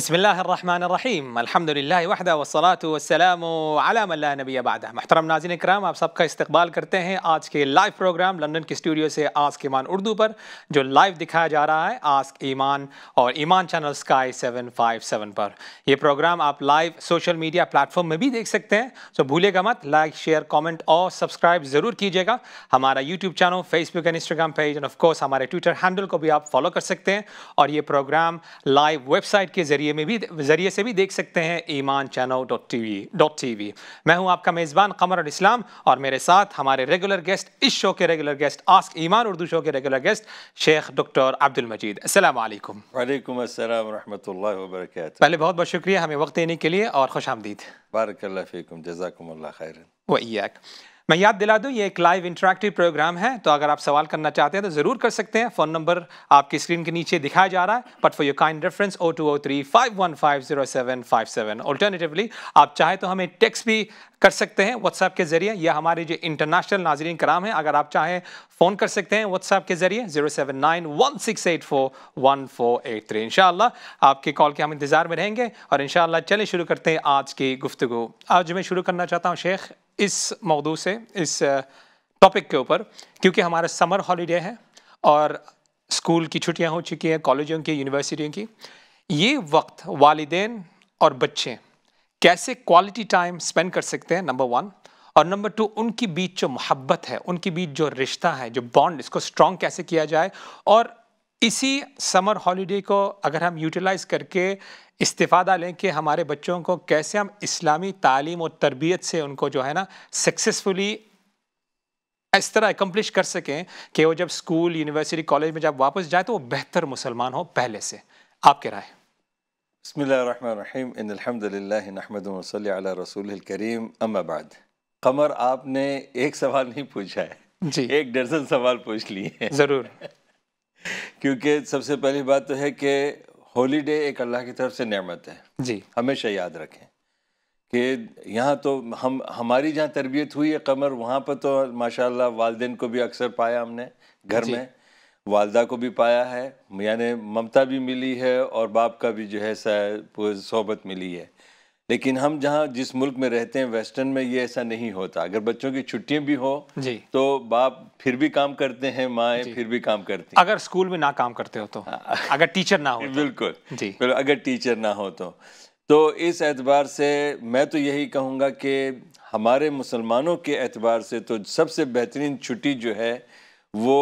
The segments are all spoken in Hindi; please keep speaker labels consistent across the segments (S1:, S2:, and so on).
S1: بسم الله الرحمن الرحیم अल्हम्दुलिल्लाह वहदा वसलात वसलाम अला मल्ला नबी बादा महतरम नाजिन कराम आप सबका इस्तकबाल करते हैं आज के लाइव प्रोग्राम लंदन के स्टूडियो से आस्क ईमान उर्दू पर जो लाइव दिखाया जा रहा है आस्क ईमान और Iman channel Sky seven five seven पर यह प्रोग्राम आप लाइव सोशल मीडिया प्लेटफॉर्म में भी देख सकते हैं तो भूलेगा मत लाइक शेयर कॉमेंट और सब्सक्राइब ज़रूर कीजिएगा हमारा YouTube channel Facebook and Instagram page and of course हमारे ट्विटर हैंडल को भी आप फॉलो कर सकते हैं और ये प्रोग्राम लाइव वेबसाइट के ज़रिए जरिए में भी जरिए से भी देख सकते हैं Iman channel dot T V dot T V मैं हूँ आपका मेज़बान कमर अल इस्लाम और मेरे साथ हमारे रेगुलर गेस्ट इस शो के regular guest ask Iman Urdu show के regular guest Sheikh doctor Abdul Majeed अस्सलाम वालेकुम
S2: वालेकुम अस्सलाम रहमतुल्लाहि व बरकातहू पहले बहुत बहुत शुक्रिया हमें वक्त देने के लिए और खुश आमदीद बारक फ़ीकुम जजाकुम खैर
S1: वैक मैं याद दिला दूं ये एक लाइव इंटरेक्टिव प्रोग्राम है तो अगर आप सवाल करना चाहते हैं तो ज़रूर कर सकते हैं फ़ोन नंबर आपकी स्क्रीन के नीचे दिखाया जा रहा है but for your kind reference O two O three five one five zero seven five seven alternatively आप चाहे तो हमें टेक्स्ट भी कर सकते हैं व्हाट्सएप के ज़रिए या हमारे जो इंटरनेशनल नाजरीन कराम हैं अगर आप चाहें फ़ोन कर सकते हैं व्हाट्सएप के ज़रिए zero seven nine one six eight four one four eight three इन आपके कॉल के हम इंतज़ार में रहेंगे और इन चले शुरू करते हैं आज की गुफ्तु आज मैं शुरू करना चाहता हूँ शेख इस मौदू से इस टॉपिक के ऊपर क्योंकि हमारा समर हॉलीडे है और स्कूल की छुट्टियां हो चुकी हैं कॉलेजों की यूनिवर्सिटियों की ये वक्त वालदेन और बच्चे कैसे क्वालिटी टाइम स्पेंड कर सकते हैं नंबर वन और नंबर टू उनके बीच जो मोहब्बत है उनके बीच जो रिश्ता है जो बॉन्ड इसको स्ट्रॉन्ग कैसे किया जाए और इसी समर हॉलीडे को अगर हम यूटिलाइज करके इस्तीफ़ादा लें कि हमारे बच्चों को कैसे हम इस्लामी तालीम और तरबियत से उनको जो है ना सक्सेसफुली इस तरह एकम्प्लिश कर सकें कि वो जब स्कूल यूनिवर्सिटी कॉलेज में जब वापस जाए तो वो बेहतर मुसलमान हो पहले से आपके राय
S2: बसमीम करीम अम्माबाद कमर आपने एक सवाल नहीं पूछा है जी एक डर्जन सवाल पूछ लिए ज़रूर क्योंकि सबसे पहली बात तो है कि डे एक अल्लाह की तरफ से नमत है जी हमेशा याद रखें कि यहाँ तो हम हमारी जहाँ तरबियत हुई है कमर वहाँ पर तो माशाल्लाह वालदेन को भी अक्सर पाया हमने घर में वालदा को भी पाया है यानी ममता भी मिली है और बाप का भी जो है सोबत मिली है लेकिन हम जहाँ जिस मुल्क में रहते हैं वेस्टर्न में ये ऐसा नहीं होता अगर बच्चों की छुट्टियां भी हो जी तो बाप फिर भी काम करते हैं माए फिर भी काम करती
S1: अगर स्कूल में ना काम करते हो तो हाँ।
S2: अगर टीचर ना हो तो। बिल्कुल जी अगर टीचर ना हो तो तो इस एतबार से मैं तो यही कहूँगा कि हमारे मुसलमानों के एतबार से तो सबसे बेहतरीन छुट्टी जो है वो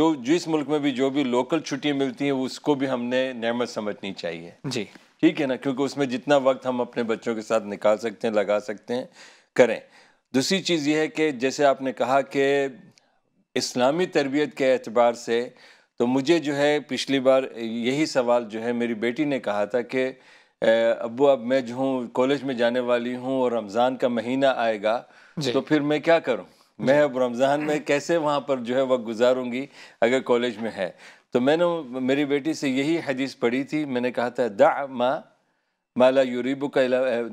S2: जो जिस मुल्क में भी जो भी लोकल छुट्टियाँ मिलती हैं उसको भी हमने नमत समझनी चाहिए जी ठीक है ना क्योंकि उसमें जितना वक्त हम अपने बच्चों के साथ निकाल सकते हैं लगा सकते हैं करें दूसरी चीज़ यह है कि जैसे आपने कहा कि इस्लामी तरबियत के अतबार से तो मुझे जो है पिछली बार यही सवाल जो है मेरी बेटी ने कहा था कि अबू अब मैं जो हूँ कॉलेज में जाने वाली हूँ और रमज़ान का महीना आएगा तो फिर मैं क्या करूँ मैं अब रमज़ान में कैसे वहाँ पर जो है वक्त गुजारूँगी अगर कॉलेज में है तो मैंने मेरी बेटी से यही हदीस पढ़ी थी मैंने कहा था दा माँ माला यूरीबुक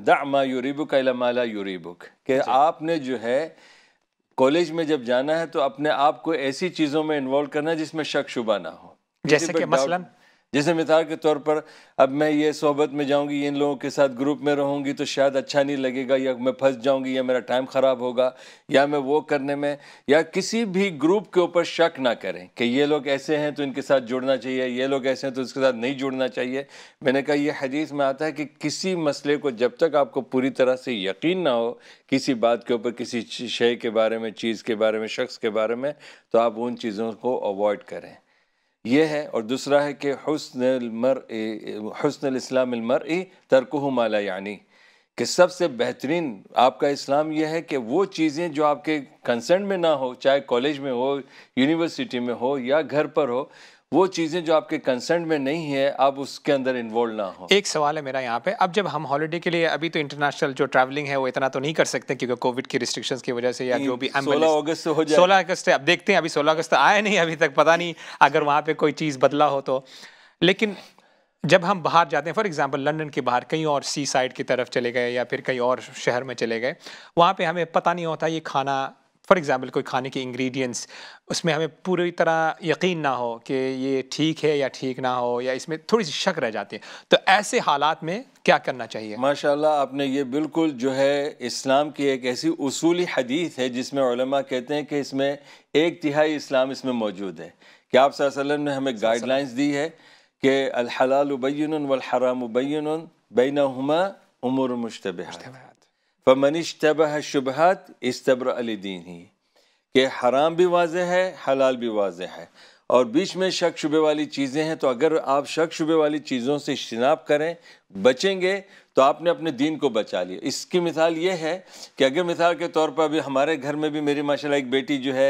S2: दा माँ यूरीबुक माला यूरीबुक कि अच्छा। आपने जो है कॉलेज में जब जाना है तो अपने आप को ऐसी चीज़ों में इन्वॉल्व करना है जिसमें शक शुबा ना हो जैसे कि मसलन जैसे मिसाल के तौर पर अब मैं ये सोहबत में जाऊंगी इन लोगों के साथ ग्रुप में रहूंगी तो शायद अच्छा नहीं लगेगा या मैं फंस जाऊंगी या मेरा टाइम ख़राब होगा या मैं वो करने में या किसी भी ग्रुप के ऊपर शक ना करें कि ये लोग ऐसे हैं तो इनके साथ जुड़ना चाहिए ये लोग ऐसे हैं तो इसके साथ नहीं जुड़ना चाहिए मैंने कहा यह हदीस में आता है कि किसी मसले को जब तक आपको पूरी तरह से यकीन ना हो किसी बात के ऊपर किसी शय के बारे में चीज़ के बारे में शख्स के बारे में तो आप उन चीज़ों को अवॉइड करें ये है और दूसरा है कि हसन हसन इस्लामर तरकह माला यानी कि सबसे बेहतरीन आपका इस्लाम यह है कि वो चीज़ें जो आपके कंसर्न में ना हो चाहे कॉलेज में हो यूनिवर्सिटी में हो या घर पर हो वो चीज़ें जो आपके कंसर्न में नहीं है आप उसके अंदर इन्वॉल्व ना हो
S1: एक सवाल है मेरा यहाँ पे अब जब हम हॉलीडे के लिए अभी तो इंटरनेशनल जो ट्रैवलिंग है वो इतना तो नहीं कर सकते क्योंकि कोविड की रिस्ट्रिक्शन की वजह से या जो भी सोलह अगस्त हो जाए सोलह अगस्त अब देखते हैं अभी सोलह अगस्त तो आए नहीं अभी तक पता नहीं अगर वहाँ पर कोई चीज़ बदला हो तो लेकिन जब हम बाहर जाते हैं फॉर एग्ज़ाम्पल लंदन के बाहर कहीं और सी साइड की तरफ चले गए या फिर कहीं और शहर में चले गए वहाँ पे हमें पता नहीं होता ये खाना फॉर एग्ज़ाम्पल कोई खाने के इंग्रेडिएंट्स उसमें हमें पूरी तरह यकीन ना हो कि ये ठीक है या ठीक ना हो या इसमें थोड़ी सी शक रह जाती है तो ऐसे हालात में क्या
S2: करना चाहिए माशाल्लाह आपने ये बिल्कुल जो है इस्लाम की एक ऐसी उसूली हदीस है जिसमें कहते हैं कि इसमें एक तिहाई इस्लाम इसमें मौजूद है कि आप वसल्लम ने हमें गाइडलाइंस दी है कि अलहलाल बैन वलहराम बैन बैन हमा उमर मुशतब फ़मनिश तबह शुबहत इस इसतब्र दीन ही के हराम भी वाज है हलाल भी वाज है और बीच में शक शुबे वाली चीज़ें हैं तो अगर आप शक शुबे वाली चीज़ों से शनाब करें बचेंगे तो आपने अपने दीन को बचा लिया इसकी मिसाल ये है कि अगर मिसाल के तौर पर अभी हमारे घर में भी मेरी माशाल्लाह एक बेटी जो है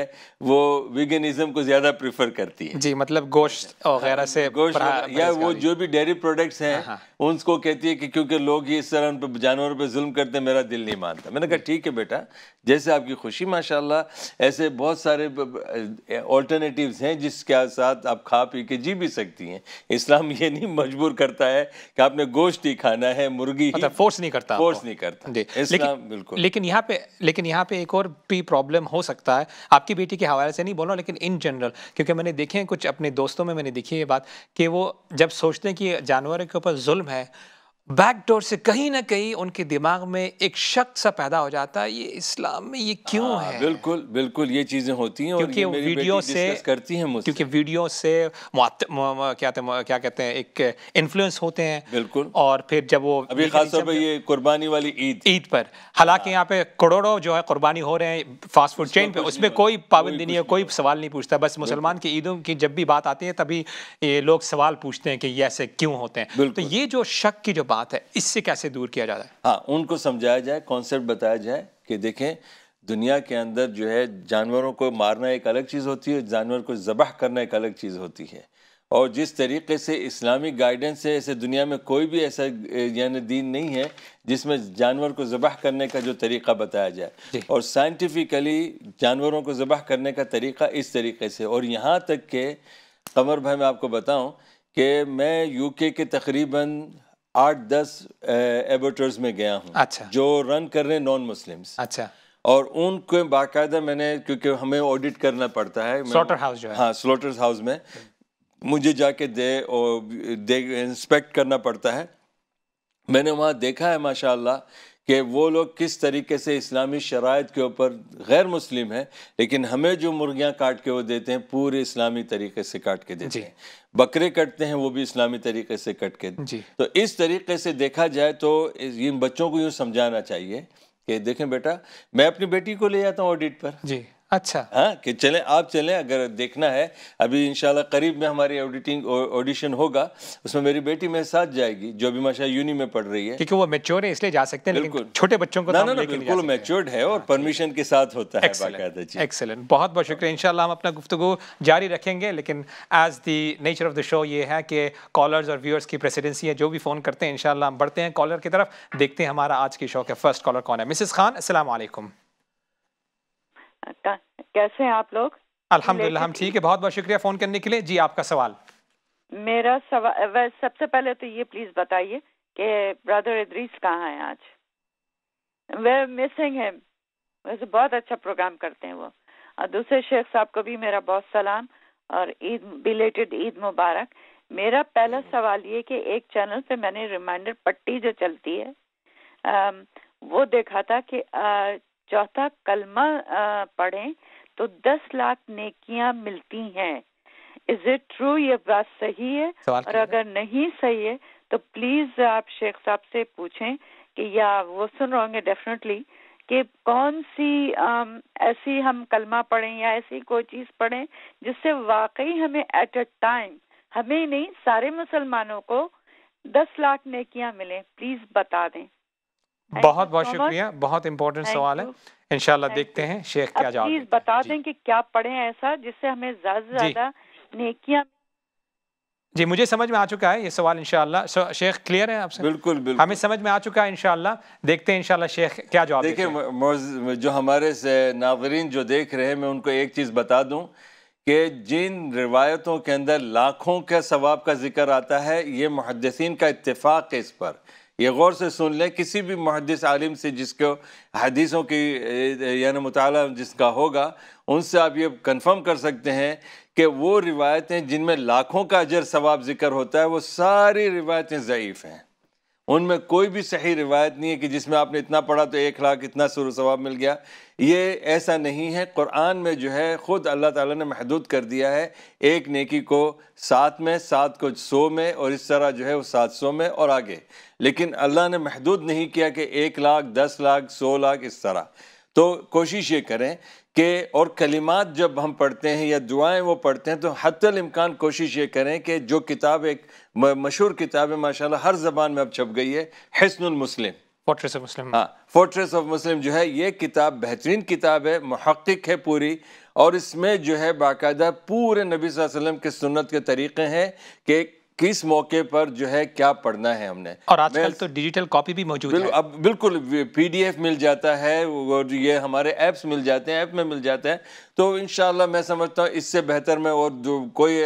S2: वो वीगनिज़म को ज़्यादा प्रीफर करती
S1: है जी मतलब
S2: गोश्त वगैरह से गोश्त या वो जो भी डेयरी प्रोडक्ट्स हैं हाँ, हाँ। उनको कहती है कि क्योंकि लोग ये इस तरह उन पर जानवरों पर जुल्म करते हैं मेरा दिल नहीं मानता मैंने कहा ठीक है बेटा जैसे आपकी खुशी माशाला ऐसे बहुत सारे ऑल्टरनेटिव हैं जिसके साथ आप खा पी के जी भी सकती हैं इस्लाम ये नहीं मजबूर करता है कि आपने गोश्त ही खाना है मुर्ग बुजुर्गी मतलब फोर्स नहीं करता फोर्स नहीं करता जी लेकिन बिल्कुल
S1: लेकिन यहाँ पे लेकिन यहाँ पे एक और भी प्रॉब्लम हो सकता है आपकी बेटी के हवाले से नहीं बोल रहा लेकिन इन जनरल क्योंकि मैंने देखे हैं कुछ अपने दोस्तों में मैंने देखी है ये बात कि वो जब सोचते हैं कि जानवर के ऊपर जुल्म है बैकडोर से कहीं ना कहीं उनके दिमाग में एक शक सा पैदा हो जाता है ये इस्लाम में ये क्यों आ, हाँ, है
S2: बिल्कुल बिल्कुल ये चीज़ें होती हैं क्योंकि और वीडियो से करती हैं मुझसे क्योंकि वीडियो से
S1: क्या क्या कहते हैं एक इन्फ्लुएंस होते हैं बिल्कुल और फिर जब वो अभी खासतौर पर ये कुर्बानी वाली ईद ईद पर हालांकि हाँ। यहाँ पे करोड़ों जो है कुर्बानी हो रहे हैं फास्ट फूड चेन पे उसमें कोई पाबंदी नहीं है कोई सवाल नहीं पूछता बस मुसलमान की ईदों की जब भी बात आती है तभी ये लोग सवाल पूछते हैं कि ये ऐसे क्यों होते हैं तो ये जो शक की जो बात बात है इससे कैसे दूर किया जा रहा
S2: है हाँ उनको समझाया जाए कॉन्सेप्ट बताया जाए कि देखें दुनिया के अंदर जो है जानवरों को मारना एक अलग चीज़ होती है जानवर को ज़बह करना एक अलग चीज़ होती है और जिस तरीके से इस्लामिक गाइडेंस है ऐसे दुनिया में कोई भी ऐसा यानी दीन नहीं है जिसमें जानवर को ज़बह करने का जो तरीका बताया जाए और साइंटिफिकली जानवरों को ज़बह करने का तरीका इस तरीके से और यहाँ तक के कमर भाई मैं आपको बताऊँ कि मैं यूके के तकरीबन आठ दस एबोटर्स में गया हूँ अच्छा जो रन कर रहे हैं नॉन मुस्लिम अच्छा और उनको बाकायदा मैंने क्योंकि हमें ऑडिट करना पड़ता है स्लॉटर हाउस जो है हाँ स्लॉटर हाउस में मुझे जाके दे और दे इंस्पेक्ट करना पड़ता है मैंने वहाँ देखा है माशाल्लाह कि वो लोग किस तरीके से इस्लामी शराइ के ऊपर गैर मुस्लिम हैं लेकिन हमें जो मुर्गियाँ काट के वो देते हैं पूरे इस्लामी तरीके से काट के देते हैं बकरे कटते हैं वो भी इस्लामी तरीके से कट के तो इस तरीके से देखा जाए तो इन बच्चों को यूँ समझाना चाहिए कि देखें बेटा मैं अपनी बेटी को ले जाता हूँ ऑडिट पर
S1: जी अच्छा
S2: हाँ कि चले आप चलें अगर देखना है अभी इंशाल्लाह करीब में हमारी ऑडिटिंग ऑडिशन होगा उसमें मेरी बेटी मेरे साथ जाएगी जो भी माशा यूनि में पढ़ रही है
S1: क्योंकि वो मेच्योर है इसलिए जा सकते हैं बिल्कुल छोटे बच्चों को ना तो ना, ना बिल्कुल
S2: मेच्योर्ड है और परमिशन हाँ, के साथ होता है
S1: एक्सेलेंट बहुत बहुत शुक्रिया इनशाला हम अपना गुफ्तु जारी रखेंगे लेकिन as the nature of the show ये है कि कॉलर्स और व्यूअर्स की प्रेसिडेंसी है जो भी फ़ोन करते हैं इनशाला हम बढ़ते हैं कॉलर की तरफ देखते हैं हमारा आज के शो के फर्स्ट कॉलर कौन है मिसिस खान असल
S3: कैसे हैं आप लोग
S1: अल्हम्दुलिल्लाह हम ठीक है बहुत बहुत शुक्रिया फोन करने के लिए जी आपका सवाल
S3: मेरा सवाल सबसे पहले तो ये प्लीज बताइए कि ब्रदर इद्रीस कहाँ है आज वे मिसिंग है वैसे बहुत अच्छा प्रोग्राम करते हैं वो और दूसरे शेख साहब को भी मेरा बहुत सलाम और ईद बिलेटेड ईद मुबारक मेरा पहला हम्म। सवाल ये कि एक चैनल पे मैंने रिमाइंडर पट्टी जो चलती है आ, वो देखा था कि चौथा कलमा पढ़ें तो दस लाख नेकियां मिलती हैं इज इट ट्रू ये बात सही है और अगर नहीं सही है तो प्लीज आप शेख साहब से पूछें कि या वो सुन रहे होंगे डेफिनेटली कि कौन सी ऐसी हम कलमा पढ़ें या ऐसी कोई चीज पढ़ें जिससे वाकई हमें एट अ टाइम हमें नहीं सारे मुसलमानों को दस लाख नेकियां मिले प्लीज बता दें
S1: बहुत बहुत शुक्रिया बहुत इम्पोर्टेंट सवाल है इनशाला देखते हैं शेख क्या जवाब प्लीज
S3: बता दें कि क्या पढ़े ऐसा जिससे हमें ज्यादा से ज्यादा
S1: जी मुझे समझ में आ चुका है ये सवाल इनशाला शेख क्लियर है आपसे बिल्कुल बिल्कुल हमें समझ में आ चुका है इनशाला देखते हैं इनशाला शेख क्या
S2: जवाब देखिए जो हमारे से नागरीन जो देख रहे हैं मैं उनको एक चीज़ बता दूं कि जिन रिवायतों के अंदर लाखों के सवाब का जिक्र आता है ये मुहदसिन का इतफ़ाक़ है इस पर ये गौर से सुन लें किसी भी मुहदस आलिम से जिसको हदीसों की यानी मुताल जिसका होगा उनसे आप ये कंफर्म कर सकते हैं कि वो रिवायतें जिनमें लाखों का अजर सवाब जिक्र होता है वो सारी रिवायतें ज़यीफ़ हैं उनमें कोई भी सही रिवायत नहीं है कि जिसमें आपने इतना पढ़ा तो एक लाख इतना सुर सवाब मिल गया ये ऐसा नहीं है कुरान में जो है ख़ुद अल्लाह ताला ने महदूद कर दिया है एक नेकी को सात में सात को सौ में और इस तरह जो है वो सात सौ में और आगे लेकिन अल्लाह ने महदूद नहीं किया कि एक लाख दस लाख सौ लाख इस तरह तो कोशिश ये करें के और कलिमात जब हम पढ़ते हैं या दुआएं वो पढ़ते हैं तो हतल इम्कान कोशिश ये करें कि जो किताब एक मशहूर किताब है माशाल्लाह हर जबान में अब छप गई है हसनुल मुस्लिम
S1: फोर्ट्रेस ऑफ मुस्लिम हाँ
S2: फोर्ट्रेस ऑफ मुस्लिम जो है ये किताब बेहतरीन किताब है महक्क है पूरी और इसमें जो है बाकायदा पूरे नबी वसल्लम के सुन्नत के तरीक़े हैं कि किस मौके पर जो है क्या पढ़ना है हमने और आजकल तो डिजिटल कॉपी भी मौजूद है अब बिल्कुल पीडीएफ मिल जाता है और ये हमारे ऐप्स मिल जाते हैं ऐप में मिल जाते हैं तो इन मैं समझता हूँ इससे बेहतर मैं और जो कोई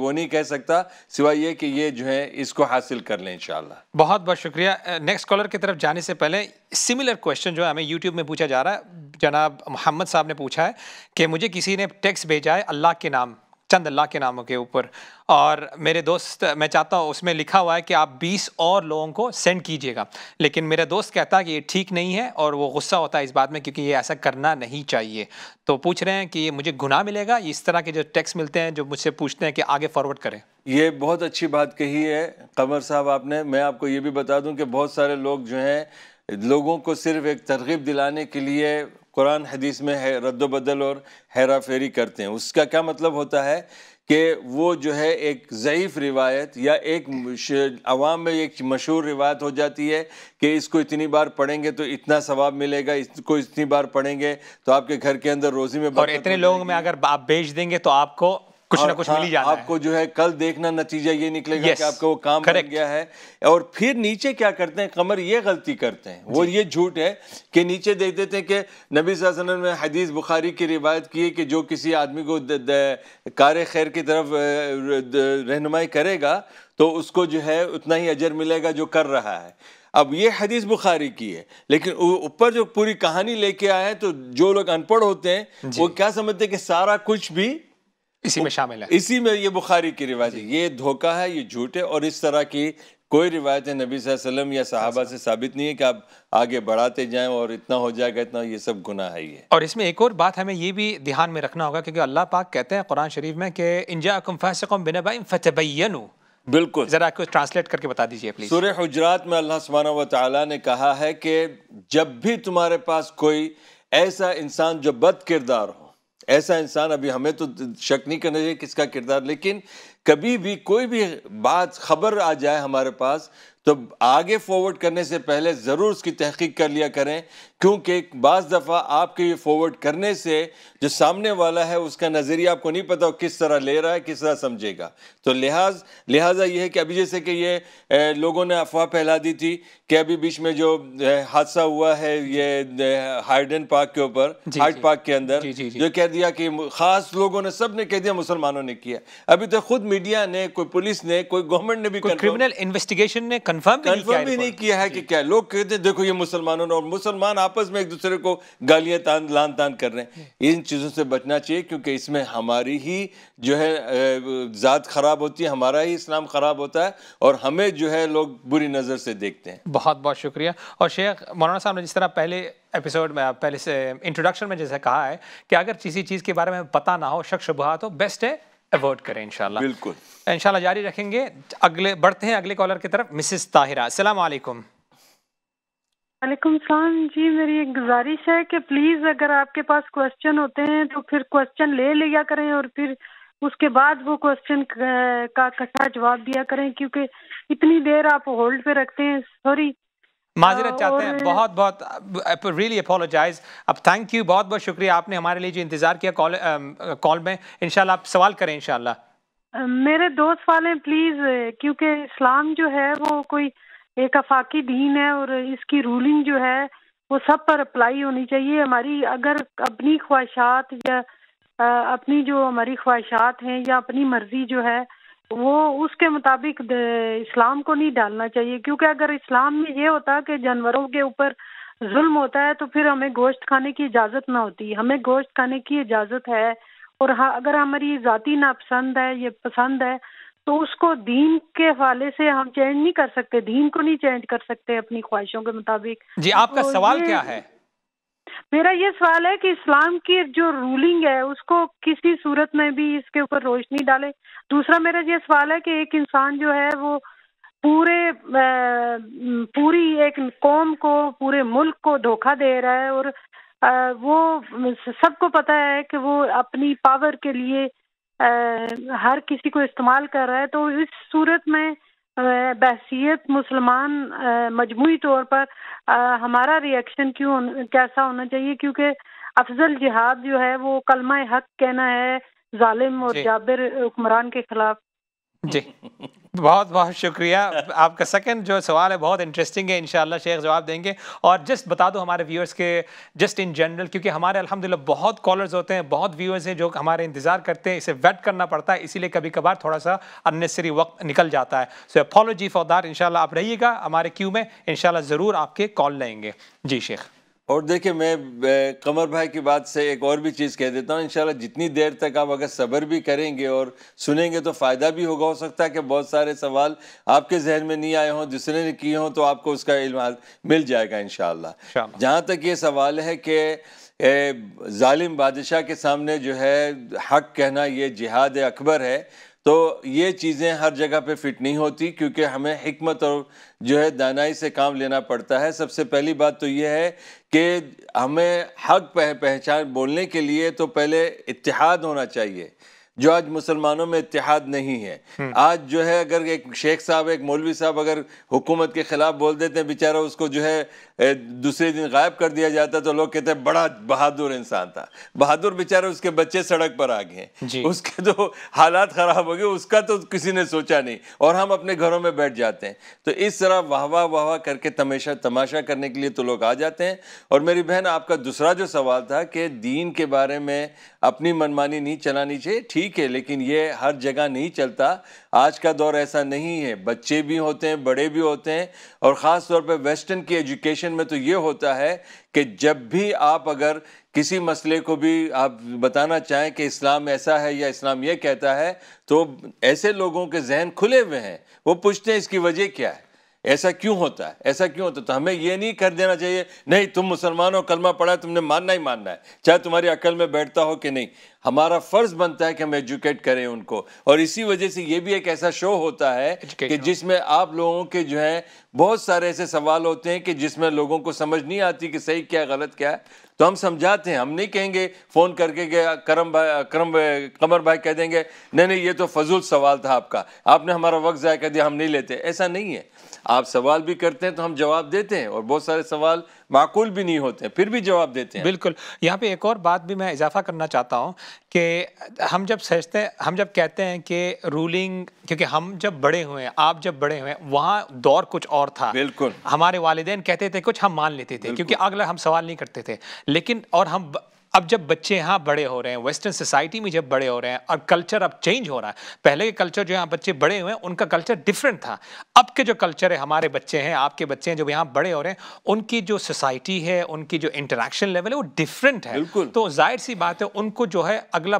S2: वो नहीं कह सकता सिवाय ये कि ये जो है इसको हासिल कर लें इन
S1: बहुत बहुत शुक्रिया नेक्स्ट कॉलर की तरफ जाने से पहले सिमिलर क्वेश्चन जो है हमें यूट्यूब में पूछा जा रहा है जनाब मोहम्मद साहब ने पूछा है कि मुझे किसी ने टेक्स्ट भेजा है अल्लाह के नाम चंद अल्लाह के नामों के ऊपर और मेरे दोस्त मैं चाहता हूँ उसमें लिखा हुआ है कि आप 20 और लोगों को सेंड कीजिएगा लेकिन मेरा दोस्त कहता है कि ये ठीक नहीं है और वो गुस्सा होता है इस बात में क्योंकि ये ऐसा करना नहीं चाहिए तो पूछ रहे हैं कि ये मुझे गुनाह मिलेगा इस तरह के जो टेक्स्ट मिलते हैं जो मुझसे पूछते हैं कि आगे फॉरवर्ड
S2: करें ये बहुत अच्छी बात कही है कमर साहब आपने मैं आपको ये भी बता दूँ कि बहुत सारे लोग जो हैं लोगों को सिर्फ एक तरगीब दिलाने के लिए कुरान हदीस में है रद्दबदल और हेरा फेरी करते हैं उसका क्या मतलब होता है कि वो जो है एक ज़यीफ़ रिवायत या एक आवाम में एक मशहूर रिवायत हो जाती है कि इसको इतनी बार पढ़ेंगे तो इतना सवाब मिलेगा इसको इतनी बार पढ़ेंगे तो आपके घर के अंदर रोज़ी में और इतने लोगों में अगर आप बेच देंगे तो आपको कुछ ना कुछ हाँ, मिली जाना आपको है। जो है कल देखना नतीजा ये निकलेगा yes, कि आपका वो काम बन गया है और फिर नीचे क्या करते हैं कमर ये गलती करते हैं वो ये झूठ है कि नीचे देख देते हैं कि नबी वसल्लम ने हदीस बुखारी की रिवायत की है कि जो किसी आदमी को कार खैर की तरफ रहनुमाई करेगा तो उसको जो है उतना ही अजर मिलेगा जो कर रहा है अब ये हदीस बुखारी की है लेकिन ऊपर जो पूरी कहानी लेके आए तो जो लोग अनपढ़ होते हैं वो क्या समझते हैं कि सारा कुछ भी इसी में शामिल है इसी में ये बुखारी की रिवायत है ये धोखा है ये झूठ है और इस तरह की कोई रिवायत नबी वसल्लम या साहबा से साबित नहीं है कि आप आगे बढ़ाते जाएं और इतना हो जाएगा इतना ये सब गुना है ये
S1: और इसमें एक और बात हमें ये भी ध्यान में रखना होगा क्योंकि अल्लाह पाक कहते हैं कुरान शरीफ में कि इंजा फासकम बिनबाइन बिल्कुल जरा कुछ ट्रांसलेट करके बता दीजिए प्लीज सूर्य
S2: हजरात में अल्लाह सुबहाना वाली ने कहा है कि जब भी तुम्हारे पास कोई ऐसा इंसान जो बद किरदार हो ऐसा इंसान अभी हमें तो शक नहीं करना चाहिए किसका किरदार लेकिन कभी भी कोई भी बात खबर आ जाए हमारे पास तो आगे फॉरवर्ड करने से पहले ज़रूर उसकी तहकीक कर लिया करें क्योंकि बज़ दफ़ा आपके ये फॉरवर्ड करने से जो सामने वाला है उसका नज़रिया आपको नहीं पता किस तरह ले रहा है किस तरह समझेगा तो लिहाज लिहाजा ये है कि अभी जैसे कि ये ए, लोगों ने अफवाह फैला दी थी कि अभी बीच में जो हादसा हुआ है ये हाइडन पार्क के ऊपर हाइट पार्क के अंदर जी, जी, जी. जो कह दिया कि ख़ास लोगों ने सब ने कह दिया मुसलमानों ने किया अभी तो खुद मीडिया ने कोई पुलिस ने कोई गवर्नमेंट ने भी क्रिमिनल इन्वेस्टिगेशन ने कन्फर्म भी नहीं किया है कि क्या लोग कहते देखो ये मुसलमानों ने और मुसलमान आपस में एक दूसरे को गालियां तान लान तान कर रहे हैं इन चीज़ों से बचना चाहिए क्योंकि इसमें हमारी ही जो है ज़ात ख़राब होती है हमारा ही इस्लाम ख़राब होता है और हमें जो है लोग बुरी नज़र से देखते हैं बहुत
S1: बहुत शुक्रिया और शेख मौलाना साहब ने जिस तरह पहले एपिसोड में आप पहले से इंट्रोडक्शन में जैसे कहा है कि अगर किसी चीज़ के बारे में पता ना हो शक शुभहा तो बेस्ट है अवॉइड करें इंशाल्लाह बिल्कुल इंशाल्लाह जारी रखेंगे अगले बढ़ते हैं अगले कॉलर की तरफ मिसेस ताहिरा असलम
S4: वालेकुम सलाम जी मेरी एक गुजारिश है कि प्लीज़ अगर आपके पास क्वेश्चन होते हैं तो फिर क्वेश्चन ले लिया करें और फिर उसके बाद वो क्वेश्चन का इकट्ठा जवाब दिया करें क्योंकि इतनी देर आप होल्ड पे रखते हैं सॉरी
S1: माजरत चाहते हैं बहुत बहुत रियली अपोलोजाइज अब थैंक यू बहुत बहुत शुक्रिया आपने हमारे लिए जो इंतज़ार किया कॉल कॉल में इनशाला आप सवाल करें इनशाला
S4: मेरे दोस्त वाले प्लीज़ क्योंकि इस्लाम जो है वो कोई एक अफाकी दीन है और इसकी रूलिंग जो है वो सब पर अप्लाई होनी चाहिए हमारी अगर अपनी ख्वाहिशात या अपनी जो हमारी ख्वाहिशात हैं या अपनी मर्जी जो है वो उसके मुताबिक इस्लाम को नहीं डालना चाहिए क्योंकि अगर इस्लाम में ये होता कि जानवरों के ऊपर जुल्म होता है तो फिर हमें गोश्त खाने की इजाज़त ना होती हमें गोश्त खाने की इजाज़त है और हाँ अगर हमारी ज़ाती नापसंद है ये पसंद है तो उसको दीन के हवाले से हम चेंज नहीं कर सकते दीन को नहीं चेंज कर सकते अपनी ख्वाहिशों के मुताबिक जी आपका तो सवाल क्या है मेरा ये सवाल है कि इस्लाम की जो रूलिंग है उसको किसी सूरत में भी इसके ऊपर रोशनी डाले दूसरा मेरा ये सवाल है कि एक इंसान जो है वो पूरे पूरी एक कौम को पूरे मुल्क को धोखा दे रहा है और वो सबको पता है कि वो अपनी पावर के लिए हर किसी को इस्तेमाल कर रहा है तो इस सूरत में बहसीत मुसलमान मजमू तौर पर हमारा रिएक्शन क्यों कैसा होना चाहिए क्योंकि अफजल जिहाद जो है वो कलमा हक कहना है जालिम और जाबिर हुक्मरान के खिलाफ
S1: जी बहुत बहुत शुक्रिया आपका सेकंड जो सवाल है बहुत इंटरेस्टिंग है इनशाला शेख जवाब देंगे और जस्ट बता दो हमारे व्यूअर्स के जस्ट इन जनरल क्योंकि हमारे अल्हम्दुलिल्लाह बहुत कॉलर्स होते हैं बहुत व्यूअर्स हैं जो हमारे इंतज़ार करते हैं इसे वेट करना पड़ता है इसीलिए कभी कभार थोड़ा सा अननेसरी वक्त निकल जाता है सो अपॉलोजी फॉर दैट इनशाला आप रहिएगा हमारे क्यू में इनशाला
S2: ज़रूर आपके कॉल लेंगे जी शेख और देखिए मैं कमर भाई की बात से एक और भी चीज़ कह देता हूँ इंशाल्लाह जितनी देर तक आप अगर सब्र भी करेंगे और सुनेंगे तो फ़ायदा भी होगा हो सकता है कि बहुत सारे सवाल आपके जहन में नहीं आए हों दूसरे ने किए हों तो आपको उसका इल्म मिल जाएगा इन जहाँ तक ये सवाल है कि ालिम बादशाह के सामने जो है हक कहना ये जिहाद अकबर है तो ये चीज़ें हर जगह पे फिट नहीं होती क्योंकि हमें हमत और जो है दानाई से काम लेना पड़ता है सबसे पहली बात तो ये है कि हमें हक पह, पहचान बोलने के लिए तो पहले इतिहाद होना चाहिए जो आज मुसलमानों में इतिहाद नहीं है हम्म। आज जो है अगर एक शेख साहब एक मौलवी साहब अगर हुकूमत के खिलाफ बोल देते हैं बेचारा उसको जो है दूसरे दिन गायब कर दिया जाता तो लोग कहते हैं बड़ा बहादुर इंसान था बहादुर बेचारा उसके बच्चे सड़क पर आ गए उसके तो हालात खराब हो गए उसका तो किसी ने सोचा नहीं और हम अपने घरों में बैठ जाते हैं तो इस तरह वाह वाह वाह करके तमाशा तमाशा करने के लिए तो लोग आ जाते हैं और मेरी बहन आपका दूसरा जो सवाल था कि दीन के बारे में अपनी मनमानी नहीं चलानी चाहिए ठीक है लेकिन ये हर जगह नहीं चलता आज का दौर ऐसा नहीं है बच्चे भी होते हैं बड़े भी होते हैं और ख़ास तौर पे वेस्टर्न की एजुकेशन में तो ये होता है कि जब भी आप अगर किसी मसले को भी आप बताना चाहें कि इस्लाम ऐसा है या इस्लाम ये कहता है तो ऐसे लोगों के जहन खुले हुए हैं वो पूछते हैं इसकी वजह क्या है ऐसा क्यों होता है ऐसा क्यों होता है तो हमें ये नहीं कर देना चाहिए नहीं तुम मुसलमान हो कलमा पढ़ा है तुमने मानना ही मानना है चाहे तुम्हारी अकल में बैठता हो कि नहीं हमारा फ़र्ज़ बनता है कि हम एजुकेट करें उनको और इसी वजह से ये भी एक ऐसा शो होता है कि जिसमें आप लोगों के जो है बहुत सारे ऐसे सवाल होते हैं कि जिसमें लोगों को समझ नहीं आती कि सही क्या गलत क्या है तो हम समझाते हैं हम नहीं कहेंगे फ़ोन करके गया करम भाई करम भाई कमर भाई कह देंगे नहीं नहीं ये तो फजूल सवाल था आपका आपने हमारा वक्त ज़ाय कर दिया हम नहीं लेते ऐसा नहीं है आप सवाल भी करते हैं तो हम जवाब देते हैं और बहुत सारे सवाल माकूल भी नहीं होते फिर भी जवाब देते हैं बिल्कुल यहाँ पे एक और बात भी मैं
S1: इजाफा करना चाहता हूँ कि हम जब सोचते हैं हम जब कहते हैं कि रूलिंग क्योंकि हम जब बड़े हुए हैं आप जब बड़े हुए हैं वहाँ दौर कुछ और था बिल्कुल हमारे वालदेन कहते थे कुछ हम मान लेते थे क्योंकि अगला हम सवाल नहीं करते थे लेकिन और हम अब जब बच्चे यहाँ बड़े हो रहे हैं वेस्टर्न सोसाइटी में जब बड़े हो रहे हैं और कल्चर अब चेंज हो रहा है पहले के कल्चर जो यहाँ बच्चे बड़े हुए हैं उनका कल्चर डिफरेंट था अब के जो कल्चर है हमारे बच्चे हैं आपके बच्चे हैं जो यहाँ बड़े हो रहे हैं उनकी जो सोसाइटी है उनकी जो इंटरेक्शन लेवल है वो डिफरेंट है तो जाहिर सी बात है उनको जो है अगला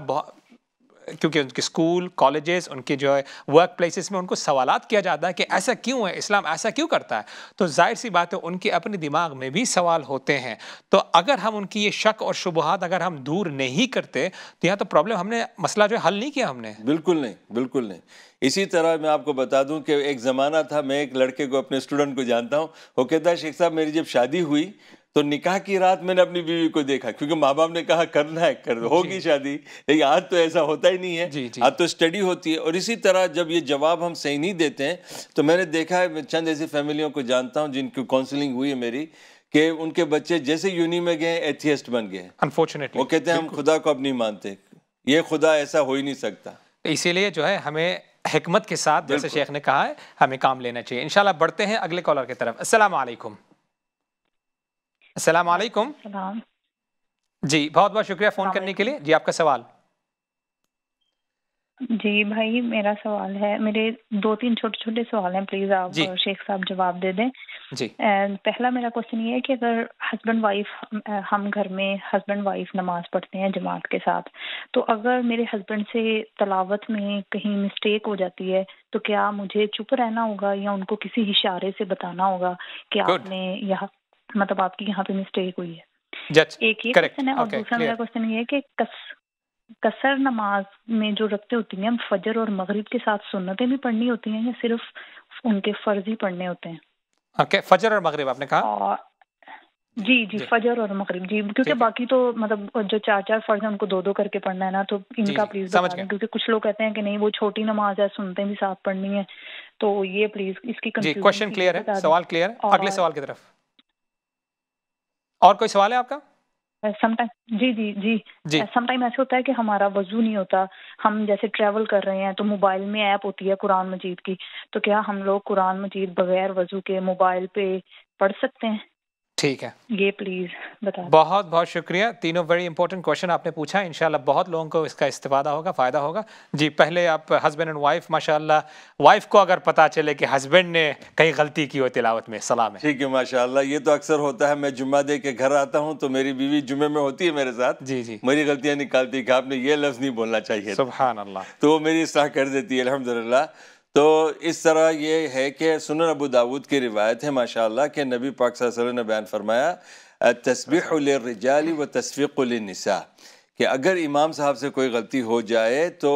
S1: क्योंकि उनके स्कूल कॉलेजेस उनके जो है वर्क प्लेसेस में उनको सवाल किया जाता है कि ऐसा क्यों है इस्लाम ऐसा क्यों करता है तो जाहिर सी बात है उनके अपने दिमाग में भी सवाल होते हैं तो अगर हम उनकी ये शक और शुबहत अगर हम दूर
S2: नहीं करते तो यहाँ तो प्रॉब्लम हमने मसला जो है हल नहीं किया हमने बिल्कुल नहीं बिल्कुल नहीं इसी तरह मैं आपको बता दूं कि एक ज़माना था मैं एक लड़के को अपने स्टूडेंट को जानता हूं वो कहता है शेख साहब मेरी जब शादी हुई तो निकाह की रात मैंने अपनी बीवी को देखा क्योंकि माँ बाप ने कहा करना है कर होगी शादी लेकिन आज तो ऐसा होता ही नहीं है जी, जी. आज तो स्टडी होती है और इसी तरह जब ये जवाब हम सही नहीं देते हैं तो मैंने देखा है चंद ऐसी फैमिलियों को जानता हूँ जिनकी काउंसलिंग हुई है मेरी कि उनके बच्चे जैसे यूनि में गए एथियस्ट बन गए
S1: अनफॉर्चुनेटली वो कहते हैं हम
S2: खुदा को अब नहीं मानते ये खुदा ऐसा हो ही नहीं सकता
S1: इसीलिए जो है हमें हमत के साथ जैसे शेख ने कहा है हमें काम लेना चाहिए इंशाल्लाह बढ़ते हैं अगले कॉलर की तरफ असलम अस्सलाम वालेकुम जी बहुत बहुत शुक्रिया फ़ोन करने के लिए जी आपका सवाल
S5: जी भाई मेरा सवाल है मेरे दो तीन छोटे छोटे सवाल हैं प्लीज आप शेख साहब जवाब दे दें जी पहला मेरा क्वेश्चन ये है कि अगर हस्बैंड वाइफ हम घर में हस्बैंड वाइफ नमाज पढ़ते हैं जमात के साथ तो अगर मेरे हस्बैंड से तलावत में कहीं मिस्टेक हो जाती है तो क्या मुझे चुप रहना होगा या उनको किसी इशारे से बताना होगा कि आपने यह मतलब आपकी यहाँ पे मिस्टेक हुई
S1: है एक ये क्वेश्चन है और दूसरा मेरा
S5: क्वेश्चन ये है कि कसर नमाज में जो रखते होती हैं फजर और मगरिब के साथ सुन्नतें भी पढ़नी होती हैं या सिर्फ उनके फर्ज ही पढ़ने होते हैं
S1: ओके फजर और मगरिब आपने कहा
S5: जी जी, जी फजर और मगरिब जी क्योंकि बाकी तो मतलब जो चार चार फर्ज है उनको दो दो करके पढ़ना है ना तो इनका प्लीज समझ गए क्योंकि कुछ लोग कहते हैं कि नहीं वो छोटी नमाज है सुनते भी साथ पढ़नी है तो ये प्लीज इसकी क्वेश्चन क्लियर है सवाल क्लियर अगले सवाल
S1: की तरफ और कोई सवाल है आपका
S5: समटाइम uh, जी जी जी जी समटाइम uh, ऐसा होता है कि हमारा वजू नहीं होता हम जैसे ट्रेवल कर रहे हैं तो मोबाइल में ऐप होती है कुरान मजीद की तो क्या हम लोग कुरान मजीद बगैर वजू के मोबाइल पे पढ़ सकते हैं ठीक है ये प्लीज बता
S1: बहुत बहुत शुक्रिया तीनों वेरी इंपॉर्टेंट क्वेश्चन आपने पूछा इनशाला बहुत लोगों को इसका इस्ते होगा फ़ायदा होगा जी पहले आप हस्बैंड एंड वाइफ माशाल्लाह वाइफ को अगर पता चले कि हस्बैंड ने कहीं गलती की हो तिलावत में सलाम है
S2: ठीक है माशाल्लाह ये तो अक्सर होता है मैं जुम्मा दे के घर आता हूँ तो मेरी बीवी जुम्मे में होती है मेरे साथ जी जी मेरी गलतियाँ निकालती है कि आपने ये लफ्ज़ नहीं बोलना चाहिए सुबह अल्लाह तो मेरी सलाह कर देती है अलहमदुल्ला तो इस तरह ये है कि सुन अबू दाऊद की रिवायत है माशाल्लाह के नबी पाक वसल्लम ने बयान फरमाया तस्बीरजाली व तस्फ़ीक़लनसा कि अगर इमाम साहब से कोई गलती हो जाए तो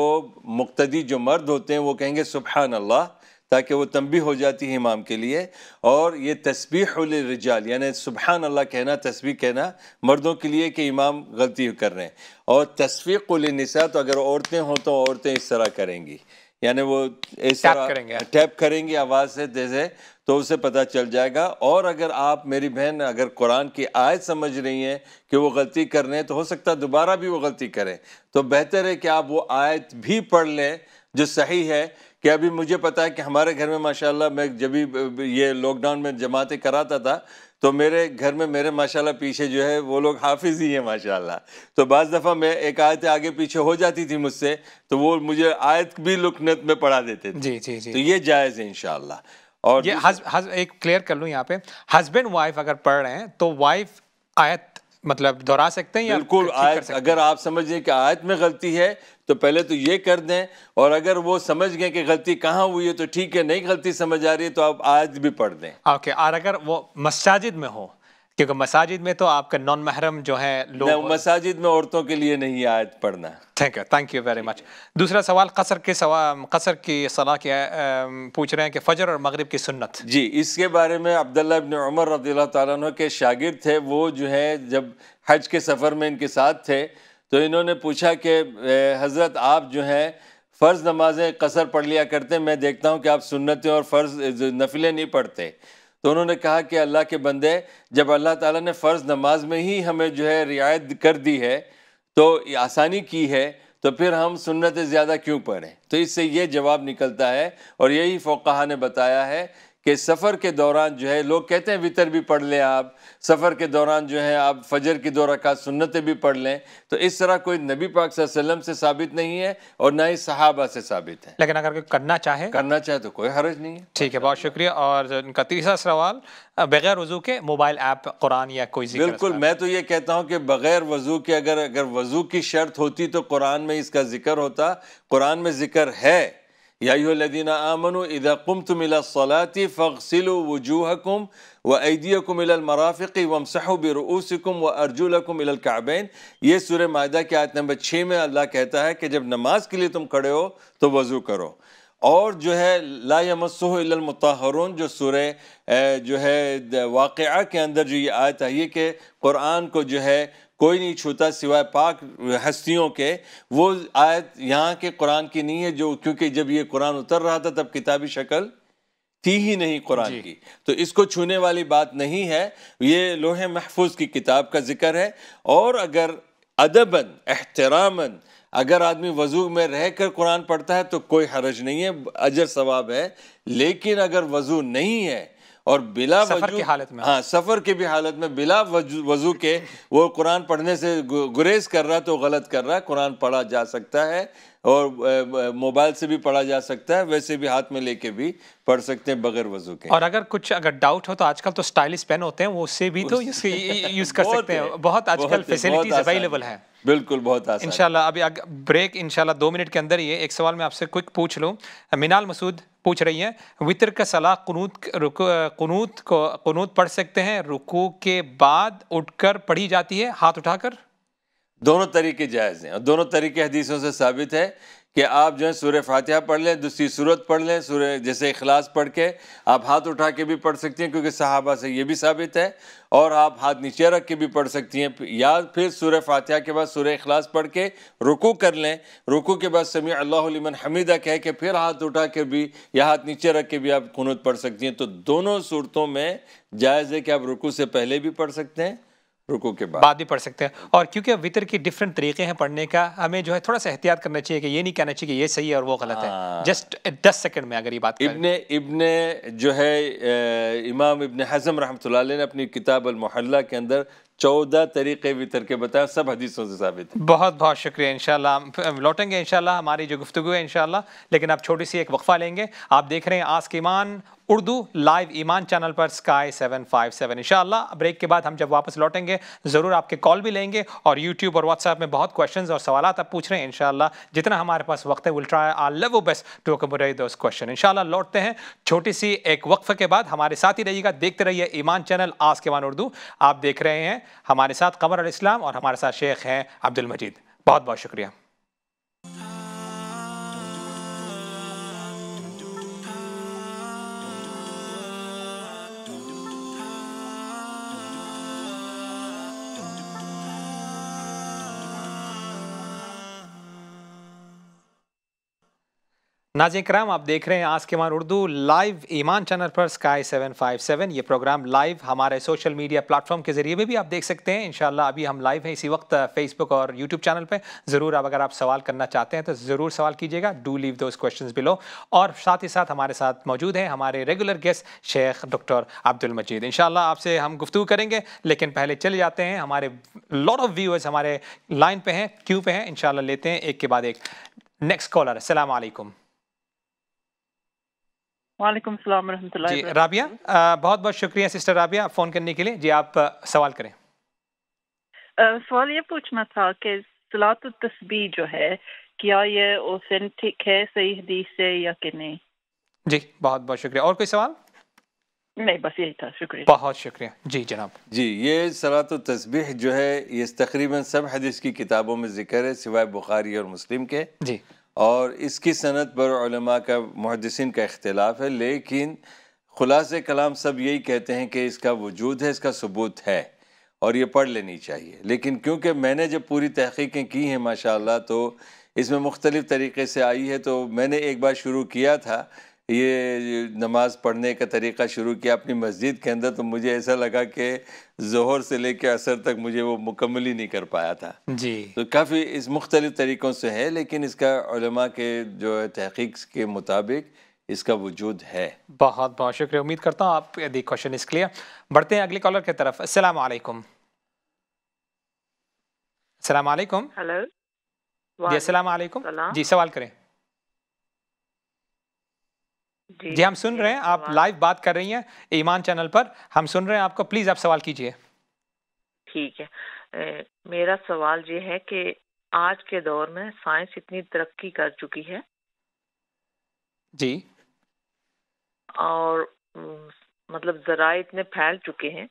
S2: मुक्तदी जो मर्द होते हैं वो कहेंगे सुबहान अल्लाह ताकि वो तंबी हो जाती है इमाम के लिए और ये तस्बीरजाल यानी सुबहान अल्लाह कहना तस्बी कहना मर्दों के लिए कि इमाम गलती कर रहे हैं और तस्फ़ीक़लनसा तो अगर औरतें हों तो औरतें इस तरह करेंगी यानी वो इस टैप करेंगे टैप करेंगी आवाज़ से जैसे तो उसे पता चल जाएगा और अगर आप मेरी बहन अगर कुरान की आयत समझ रही हैं कि वो गलती कर रहे हैं तो हो सकता है दोबारा भी वो गलती करें तो बेहतर है कि आप वो आयत भी पढ़ लें जो सही है कि अभी मुझे पता है कि हमारे घर में माशाल्लाह मैं जब भी ये लॉकडाउन में जमातें कराता था तो मेरे घर में मेरे माशाल्लाह पीछे जो है वो लोग हाफिज़ ही हैं माशाल्लाह तो बज़ दफ़ा मैं एक आयत आगे पीछे हो जाती थी मुझसे तो वो मुझे आयत भी लुकनत में पढ़ा देते थे जी जी जी तो ये जायज़ है इनशाला और ये हज, हज, एक क्लियर कर लूँ यहाँ पे हस्बैंड वाइफ अगर पढ़ रहे हैं तो वाइफ आयत मतलब दोहरा सकते हैं बिल्कुल आयत अगर आप समझिए कि आयत में गलती है तो पहले तो ये कर दें और अगर वो समझ गए कि गलती कहाँ हुई है तो ठीक है नहीं गलती समझ आ रही है तो आप आयत भी पढ़ दें ओके और अगर वो
S1: मस्जिद में हो क्योंकि मसाजिद में तो आपका नॉन महरम जो है लोग मसाजिद
S2: में औरतों के लिए
S1: नहीं आयत पढ़ना thank you thank you very much दूसरा सवाल कसर के कसर की सलाह के पूछ रहे हैं कि फजर और मगरब की सुन्नत
S2: जी इसके बारे में अब्दुल्ला इब्न उमर रदी तु के शागिर्द थे वो जो है जब हज के सफ़र में इनके साथ थे तो इन्होंने पूछा कि हज़रत आप जो हैं फ़र्ज़ नमाजें कसर पढ़ लिया करते मैं देखता हूँ कि आप सुन्नतें और फ़र्ज़ नफिलें नहीं पढ़ते तो उन्होंने कहा कि अल्लाह के बंदे जब अल्लाह ताला ने फ़र्ज़ नमाज में ही हमें जो है रियायत कर दी है तो आसानी की है तो फिर हम सुन्नत ज़्यादा क्यों पढ़ें तो इससे ये जवाब निकलता है और यही फ़ोकहा ने बताया है कि सफ़र के दौरान जो है लोग कहते हैं वितर भी पढ़ लें आप सफ़र के दौरान जो है आप फजर की दो रकात सुन्नतें भी पढ़ लें तो इस तरह कोई नबी पाक वसल्लम से साबित नहीं है और ना ही सहाबा से साबित
S1: है लेकिन अगर कोई करना चाहे
S2: करना चाहे तो कोई हर्ज नहीं
S1: है ठीक है बहुत शुक्रिया और उनका तीसरा सवाल बगैर वज़ू के मोबाइल ऐप कुरान या कोई बिल्कुल
S2: मैं तो ये कहता हूँ कि बगैर वज़ू के अगर अगर वज़ू की शर्त होती तो कुरान में इसका जिक्र होता कुरान में जिक्र है यादीना आमन इदाकुम तुमिलसलाती फ़सिल वजूहकुम व ऐदियकुम मराफ़ी वम सहबरऊसकुम व अर्जुलकुम काबैन ये सूर्य माहा के आयत नंबर छः में अल्लाह कहता है कि जब नमाज के लिए तुम खड़े हो तो वज़ू करो और जो है लामसमतहरून जो सुर जो है वाक़ के अंदर जो ये आयत है ये कि क़ुरान को जो है कोई नहीं छूता सिवाय पाक हस्तियों के वो आयत यहाँ के कुरान की नहीं है जो क्योंकि जब ये कुरान उतर रहा था तब किताबी शक्ल थी ही नहीं कुरान की तो इसको छूने वाली बात नहीं है ये लोहे महफूज की किताब का जिक्र है और अगर अदबन एहतरामन अगर आदमी वज़ू में रह कर कुरान पढ़ता है तो कोई हरज नहीं है अजर सवाब है लेकिन अगर वज़ू नहीं है और बिला वजू की हालत में हाँ सफ़र की भी हालत में बिला वजू के वो कुरान पढ़ने से गुरेज कर रहा तो गलत कर रहा है कुरान पढ़ा जा सकता है और मोबाइल से भी पढ़ा जा सकता है वैसे भी हाथ में लेके भी पढ़ सकते हैं बगैर वजू के
S1: और अगर कुछ अगर डाउट हो तो आजकल तो स्टाइलिश पेन होते हैं वो उससे भी तो यूज़ कर सकते हैं बहुत आजकल फैसिलिटीज अवेलेबल है
S2: बिल्कुल बहुत आसान
S1: इंशाल्लाह अभी ब्रेक इंशाल्लाह दो मिनट के अंदर ही एक सवाल मैं आपसे क्विक पूछ लूँ मिनाल मसूद पूछ रही हैं वितर का सलाह कनूत कनूत को कनूत पढ़ सकते हैं रुकू के बाद उठकर पढ़ी जाती है हाथ उठाकर
S2: दोनों तरीके जायज़ हैं और दोनों तरीके हदीसों से साबित है कि आप जो है सूर्य फातिहा पढ़ लें दूसरी सूरत पढ़ लें सूर्य जैसे अखलास पढ़ के आप हाथ उठा के भी पढ़ सकती हैं क्योंकि सहाबा से ये भी साबित है और आप हाथ नीचे रख के भी पढ़ सकती हैं या फिर सूर्य फातिहा के बाद सूर्य अखलास पढ़ के रुकू कर लें रुकू के बाद समी अल्लाहमन हमीदा कह के फिर हाथ उठा के भी या हाथ नीचे रख के भी आप खुनूत पढ़ सकती हैं तो दोनों सूरतों में जायज़ है कि आप रुकू से पहले भी पढ़ सकते हैं रुकू के बाद
S1: भी पढ़ सकते हैं और क्योंकि वितर की डिफरेंट तरीके हैं पढ़ने का हमें जो है थोड़ा सा एहतियात करना चाहिए कि ये नहीं कहना चाहिए कि ये सही है और वो गलत है जस्ट हाँ। uh, दस सेकंड
S2: में अगर ये बात इबन इबन जो है uh, इमाम इबन हजम रहमत ने अपनी किताब अलमहल्ला के अंदर चौदह तरीके वितर के बताए सब हदीसों से साबित
S1: बहुत बहुत शुक्रिया इनशाला लौटेंगे इनशाला हमारी जो गुफ्तु है इनशाला लेकिन आप छोटी सी एक वक्फ़ा लेंगे आप देख रहे हैं आस के ईमान उर्दू लाइव ईमान चैनल पर स्काई सेवन फाइव सेवन इनशाला ब्रेक के बाद हम जब वापस लौटेंगे ज़रूर आपके कॉल भी लेंगे और यूट्यूब और व्हाट्सएप में बहुत क्वेश्चन और सवाल आप पूछ रहे हैं इनशाला जितना हमारे पास वक्त है will try our level best to accommodate दोस्त क्वेश्चन इनशाला लौटते हैं छोटी सी एक वक्फ के बाद हमारे साथ ही रहिएगा देखते रहिए ईमान चैनल आज के वन उर्दू आप देख रहे हैं हमारे साथ कमर इस्लाम और हमारे साथ शेख हैं अब्दुल मजीद बहुत बहुत शुक्रिया नाजिक कराम आप देख रहे हैं आज के मान उर्दू लाइव ईमान चैनल पर स्काई 757 ये प्रोग्राम लाइव हमारे सोशल मीडिया प्लेटफॉर्म के जरिए भी आप देख सकते हैं इंशाल्लाह अभी हम लाइव हैं इसी वक्त फेसबुक और यूट्यूब चैनल पे ज़रूर अब अगर आप सवाल करना चाहते हैं तो ज़रूर सवाल कीजिएगा do leave those question below और साथ ही साथ हमारे साथ मौजूद हैं हमारे regular guest Sheikh doctor Abdul Majeed इन आपसे हम गुफ्तु करेंगे लेकिन पहले चले जाते हैं हमारे लॉट ऑफ व्यूअर्स हमारे लाइन पे हैं क्यों पे हैं इन लेते हैं एक के बाद एक नेक्स्ट कॉलर असलम
S3: वालेकुम सलाम रहमतुल्लाह जी
S1: राबिया बहुत बहुत शुक्रिया सिस्टर राबिया फ़ोन करने के लिए जी आप सवाल करें
S3: सवाल ये पूछना था कि सलात तस्बी जो है क्या ये ऑथेंटिक है सही हदीस से या कि नहीं
S2: जी
S1: बहुत बहुत शुक्रिया और कोई सवाल नहीं बस यही था शुक्रिया बहुत शुक्रिया जी
S2: जनाब जी ये सलात तस्बीह जो है ये तकरीबन सब हदीस की किताबों में जिक्र है सिवाय बुखारी और मुस्लिम के जी और इसकी सनत पर का महदसिन का अख्तिलाफ़ है लेकिन ख़ुलास कलाम सब यही कहते हैं कि इसका वजूद है इसका सबूत है और ये पढ़ लेनी चाहिए लेकिन क्योंकि मैंने जब पूरी तहकीकें की हैं माशाल्लाह तो इसमें मुख्तलिफ़ तरीके से आई है तो मैंने एक बार शुरू किया था ये नमाज़ पढ़ने का तरीक़ा शुरू किया अपनी मस्जिद के अंदर तो मुझे ऐसा लगा कि जहर से लेकर असर तक मुझे वो मुकम्मल ही नहीं कर पाया था जी तो काफ़ी इस मुख्तलिफ़ तरीक़ों से है लेकिन इसका के जो है तहकीक के मुताबिक इसका वजूद है बहुत बहुत शुक्रिया उम्मीद करता हूँ आप यदि क्वेश्चन इस क्लियर बढ़ते हैं अगले कॉलर
S1: की तरफ असल हेलो जी असल जी सवाल करें जी, जी हम सुन रहे हैं आप लाइव बात कर रही हैं ईमान चैनल पर हम सुन रहे हैं आपको प्लीज आप सवाल कीजिए ठीक है ए,
S3: मेरा सवाल ये है कि आज के दौर में साइंस इतनी तरक्की कर चुकी है जी और मतलब जरा इतने फैल चुके हैं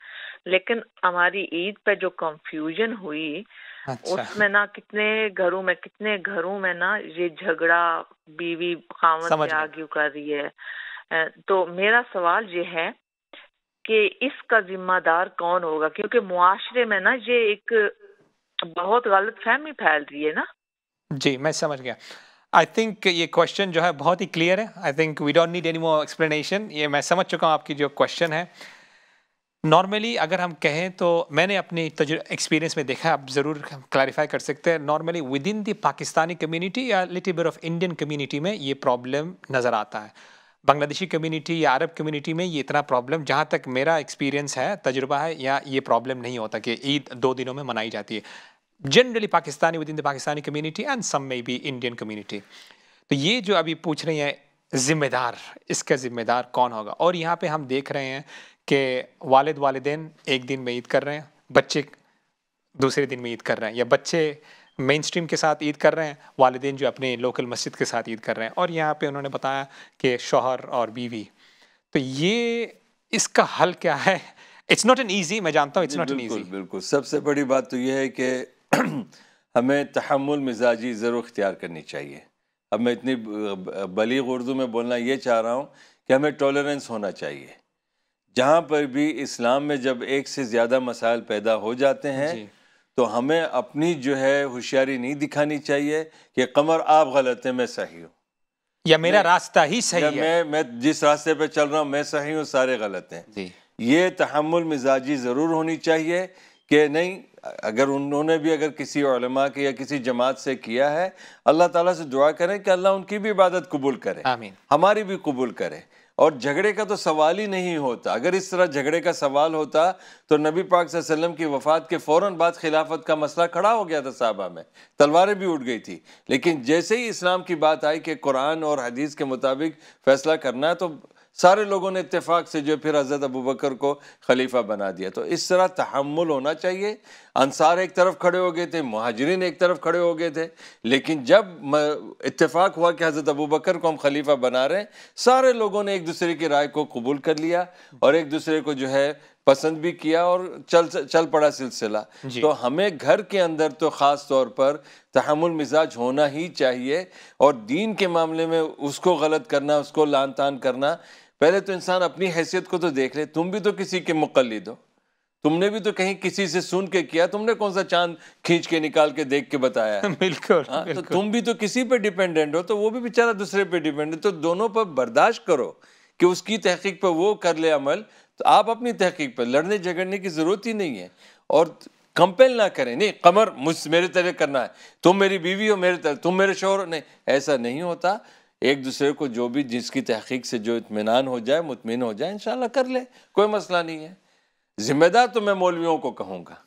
S3: लेकिन हमारी ईद पे जो कंफ्यूजन हुई अच्छा। उसमें ना कितने घरों में कितने घरों में ना ये झगड़ा बीवी खावन से आर्ग्यू कर रही है तो मेरा सवाल ये है कि इसका जिम्मेदार कौन होगा क्योंकि मुआशरे में ना ये एक बहुत गलत फहमी फैल रही है
S1: ना जी मैं समझ गया आई थिंक ये क्वेश्चन जो है बहुत ही क्लियर है I think we don't need any more explanation ये मैं समझ चुका हूँ आपकी जो क्वेश्चन है नॉर्मली अगर हम कहें तो मैंने तज एक्सपीरियंस में देखा आप ज़रूर क्लैरिफाई कर सकते हैं normally within the Pakistani community या little bit of Indian community में ये प्रॉब्लम नज़र आता है बांग्लादेशी कम्युनिटी या अरब कम्युनिटी में ये इतना प्रॉब्लम जहाँ तक मेरा एक्सपीरियंस है तजुर्बा है या ये प्रॉब्लम नहीं होता कि ईद दो दिनों में मनाई जाती है generally Pakistani within the Pakistani community and some में भी इंडियन कम्युनिटी तो ये जो अभी पूछ रही हैं जिम्मेदार इसका जिम्मेदार कौन होगा और यहाँ पे हम देख रहे हैं कि वालद वालदे एक दिन में ईद कर रहे हैं बच्चे दूसरे दिन में ईद कर रहे हैं या बच्चे मेन स्ट्रीम के साथ ईद कर रहे हैं वालदे जो अपने लोकल मस्जिद के साथ ईद कर रहे हैं और यहाँ पे उन्होंने बताया कि शोहर और बीवी तो ये इसका हल क्या है इट्स नॉट एन ईजी
S2: मैं जानता हूँ इट्स नॉट एन ईजी बिल्कुल सबसे बड़ी बात तो यह है कि हमें तहमुल मिजाजी ज़रूर अख्तियार करनी चाहिए अब मैं इतनी बलीग उर्दू में बोलना ये चाह रहा हूँ कि हमें टॉलरेंस होना चाहिए जहाँ पर भी इस्लाम में जब एक से ज़्यादा मसाइल पैदा हो जाते हैं तो हमें अपनी जो है होशियारी नहीं दिखानी चाहिए कि कमर आप गलत है मैं सही हूँ या मेरा रास्ता ही सही है मैं मैं जिस रास्ते पे चल रहा हूँ मैं सही हूँ सारे गलत हैं ये तहमुल मिजाजी ज़रूर होनी चाहिए कि नहीं अगर उन्होंने भी अगर किसी उलमा के या किसी जमात से किया है अल्लाह ताला से दुआ करें कि अल्लाह उनकी भी इबादत कबूल करे हमारी भी कबूल करे और झगड़े का तो सवाल ही नहीं होता अगर इस तरह झगड़े का सवाल होता तो नबी पाक वसल्लम की वफात के फ़ौर बाद खिलाफत का मसला खड़ा हो गया था साहबा में तलवारें भी उठ गई थी लेकिन जैसे ही इस्लाम की बात आई कि कुरान और हदीस के मुताबिक फ़ैसला करना है तो सारे लोगों ने इतफ़ाक़ से जो फिर हज़रत अबू बकर को खलीफा बना दिया तो इस तरह तहमुल होना चाहिए अंसार एक तरफ खड़े हो गए थे महाजरीन एक तरफ खड़े हो गए थे लेकिन जब इतफाक हुआ कि हज़रत अबू बकर को हम खलीफा बना रहे हैं सारे लोगों ने एक दूसरे की राय को कबूल कर लिया और एक दूसरे को जो है पसंद भी किया और चल चल पड़ा सिलसिला तो हमें घर के अंदर तो ख़ास तौर पर तहमुल मिजाज होना ही चाहिए और दीन के मामले में उसको गलत करना उसको लान तान करना पहले तो इंसान अपनी हैसियत को तो देख ले तुम भी तो किसी के मुकलद हो तुमने भी तो कहीं किसी से सुन के किया तुमने कौन सा चांद खींच के निकाल के देख के बताया बिल्कुल, हाँ, तो तुम भी तो किसी पे डिपेंडेंट हो तो वो भी बेचारा दूसरे पे डिपेंडेंट है तो दोनों पर बर्दाश्त करो कि उसकी तहकीक पर वो कर ले अमल तो आप अपनी तहकीक पर लड़ने झगड़ने की ज़रूरत ही नहीं है और कंपेल ना करें नहीं कमर मुझ मेरे तरह करना है तुम मेरी बीवी हो मेरे तरह तुम मेरे शोर हो नहीं ऐसा नहीं होता एक दूसरे को जो भी जिसकी तहकीक से जो इतमान हो जाए मुतमिन हो जाए इन कर ले कोई मसला नहीं है जिम्मेदार तो मैं मौलवियों को कहूंगा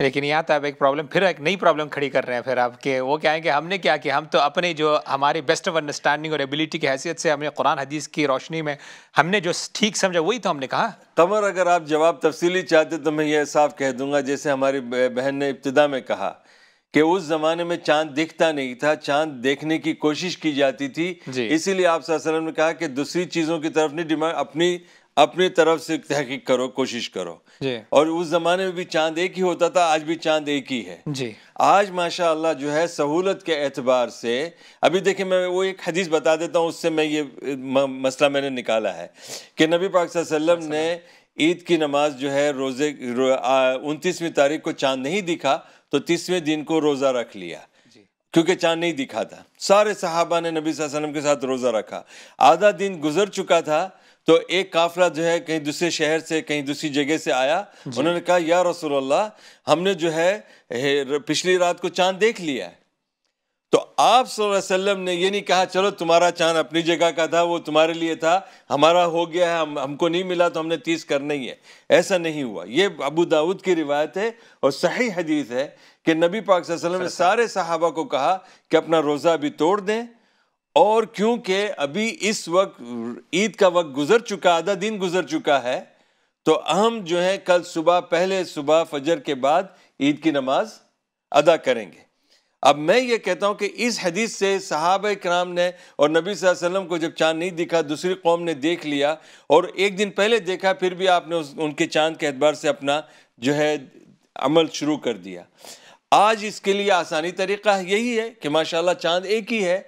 S2: लेकिन यहाँ तो आप एक प्रॉब्लम फिर एक नई प्रॉब्लम खड़ी कर रहे हैं फिर आपके
S1: वो क्या है कि हमने क्या किया हम तो अपने जो हमारी बेस्ट ऑफ अंडरस्टैंडिंग और एबिलिटी की हैसियत से हमने कुरान हदीस
S2: की रोशनी में हमने जो ठीक समझा वही तो हमने कहा तमर अगर आप जवाब तफसीली चाहते तो मैं ये साफ कह दूंगा जैसे हमारी बहन ने इब्तदा में कहा कि उस ज़माने में चांद दिखता नहीं था चांद देखने की कोशिश की जाती थी इसीलिए आप वसल्लम ने कहा कि दूसरी चीज़ों की तरफ नहीं डिमांड अपनी अपनी तरफ से तहकीक करो कोशिश करो जी और उस ज़माने में भी चांद एक ही होता था आज भी चांद एक ही है जी आज माशा जो है सहूलत के एतबार से अभी देखिए मैं वो एक हदीस बता देता हूँ उससे मैं ये मसला मैंने निकाला है कि नबी पाक ने ईद की नमाज जो है रोज़े रो, उनतीसवीं तारीख को चांद नहीं दिखा तो तीसवें दिन को रोज़ा रख लिया क्योंकि चांद नहीं दिखा था सारे सहाबा ने नबी वसल्लम के साथ रोज़ा रखा आधा दिन गुजर चुका था तो एक काफिला जो है कहीं दूसरे शहर से कहीं दूसरी जगह से आया उन्होंने कहा या रसोल्ला हमने जो है पिछली रात को चांद देख लिया है तो आप वसल्लम ने ये नहीं कहा चलो तुम्हारा चांद अपनी जगह का था वो तुम्हारे लिए था हमारा हो गया है हम हमको नहीं मिला तो हमने तीस करना ही है ऐसा नहीं हुआ ये अबू दाऊद की रिवायत है और सही हदीस है कि नबी पाक वसल्लम ने सारे सहाबा को कहा कि अपना रोज़ा भी तोड़ दें और क्योंकि अभी इस वक्त ईद का वक्त गुजर चुका आधा दिन गुजर चुका है तो हम जो है कल सुबह पहले सुबह फजर के बाद ईद की नमाज अदा करेंगे अब मैं ये कहता हूँ कि इस हदीस से साहब कराम ने और नबी वसल्लम को जब चांद नहीं दिखा दूसरी कौम ने देख लिया और एक दिन पहले देखा फिर भी आपने उस, उनके चांद के एतबार से अपना जो है अमल शुरू कर दिया आज इसके लिए आसानी तरीका यही है कि माशाल्लाह चांद एक ही है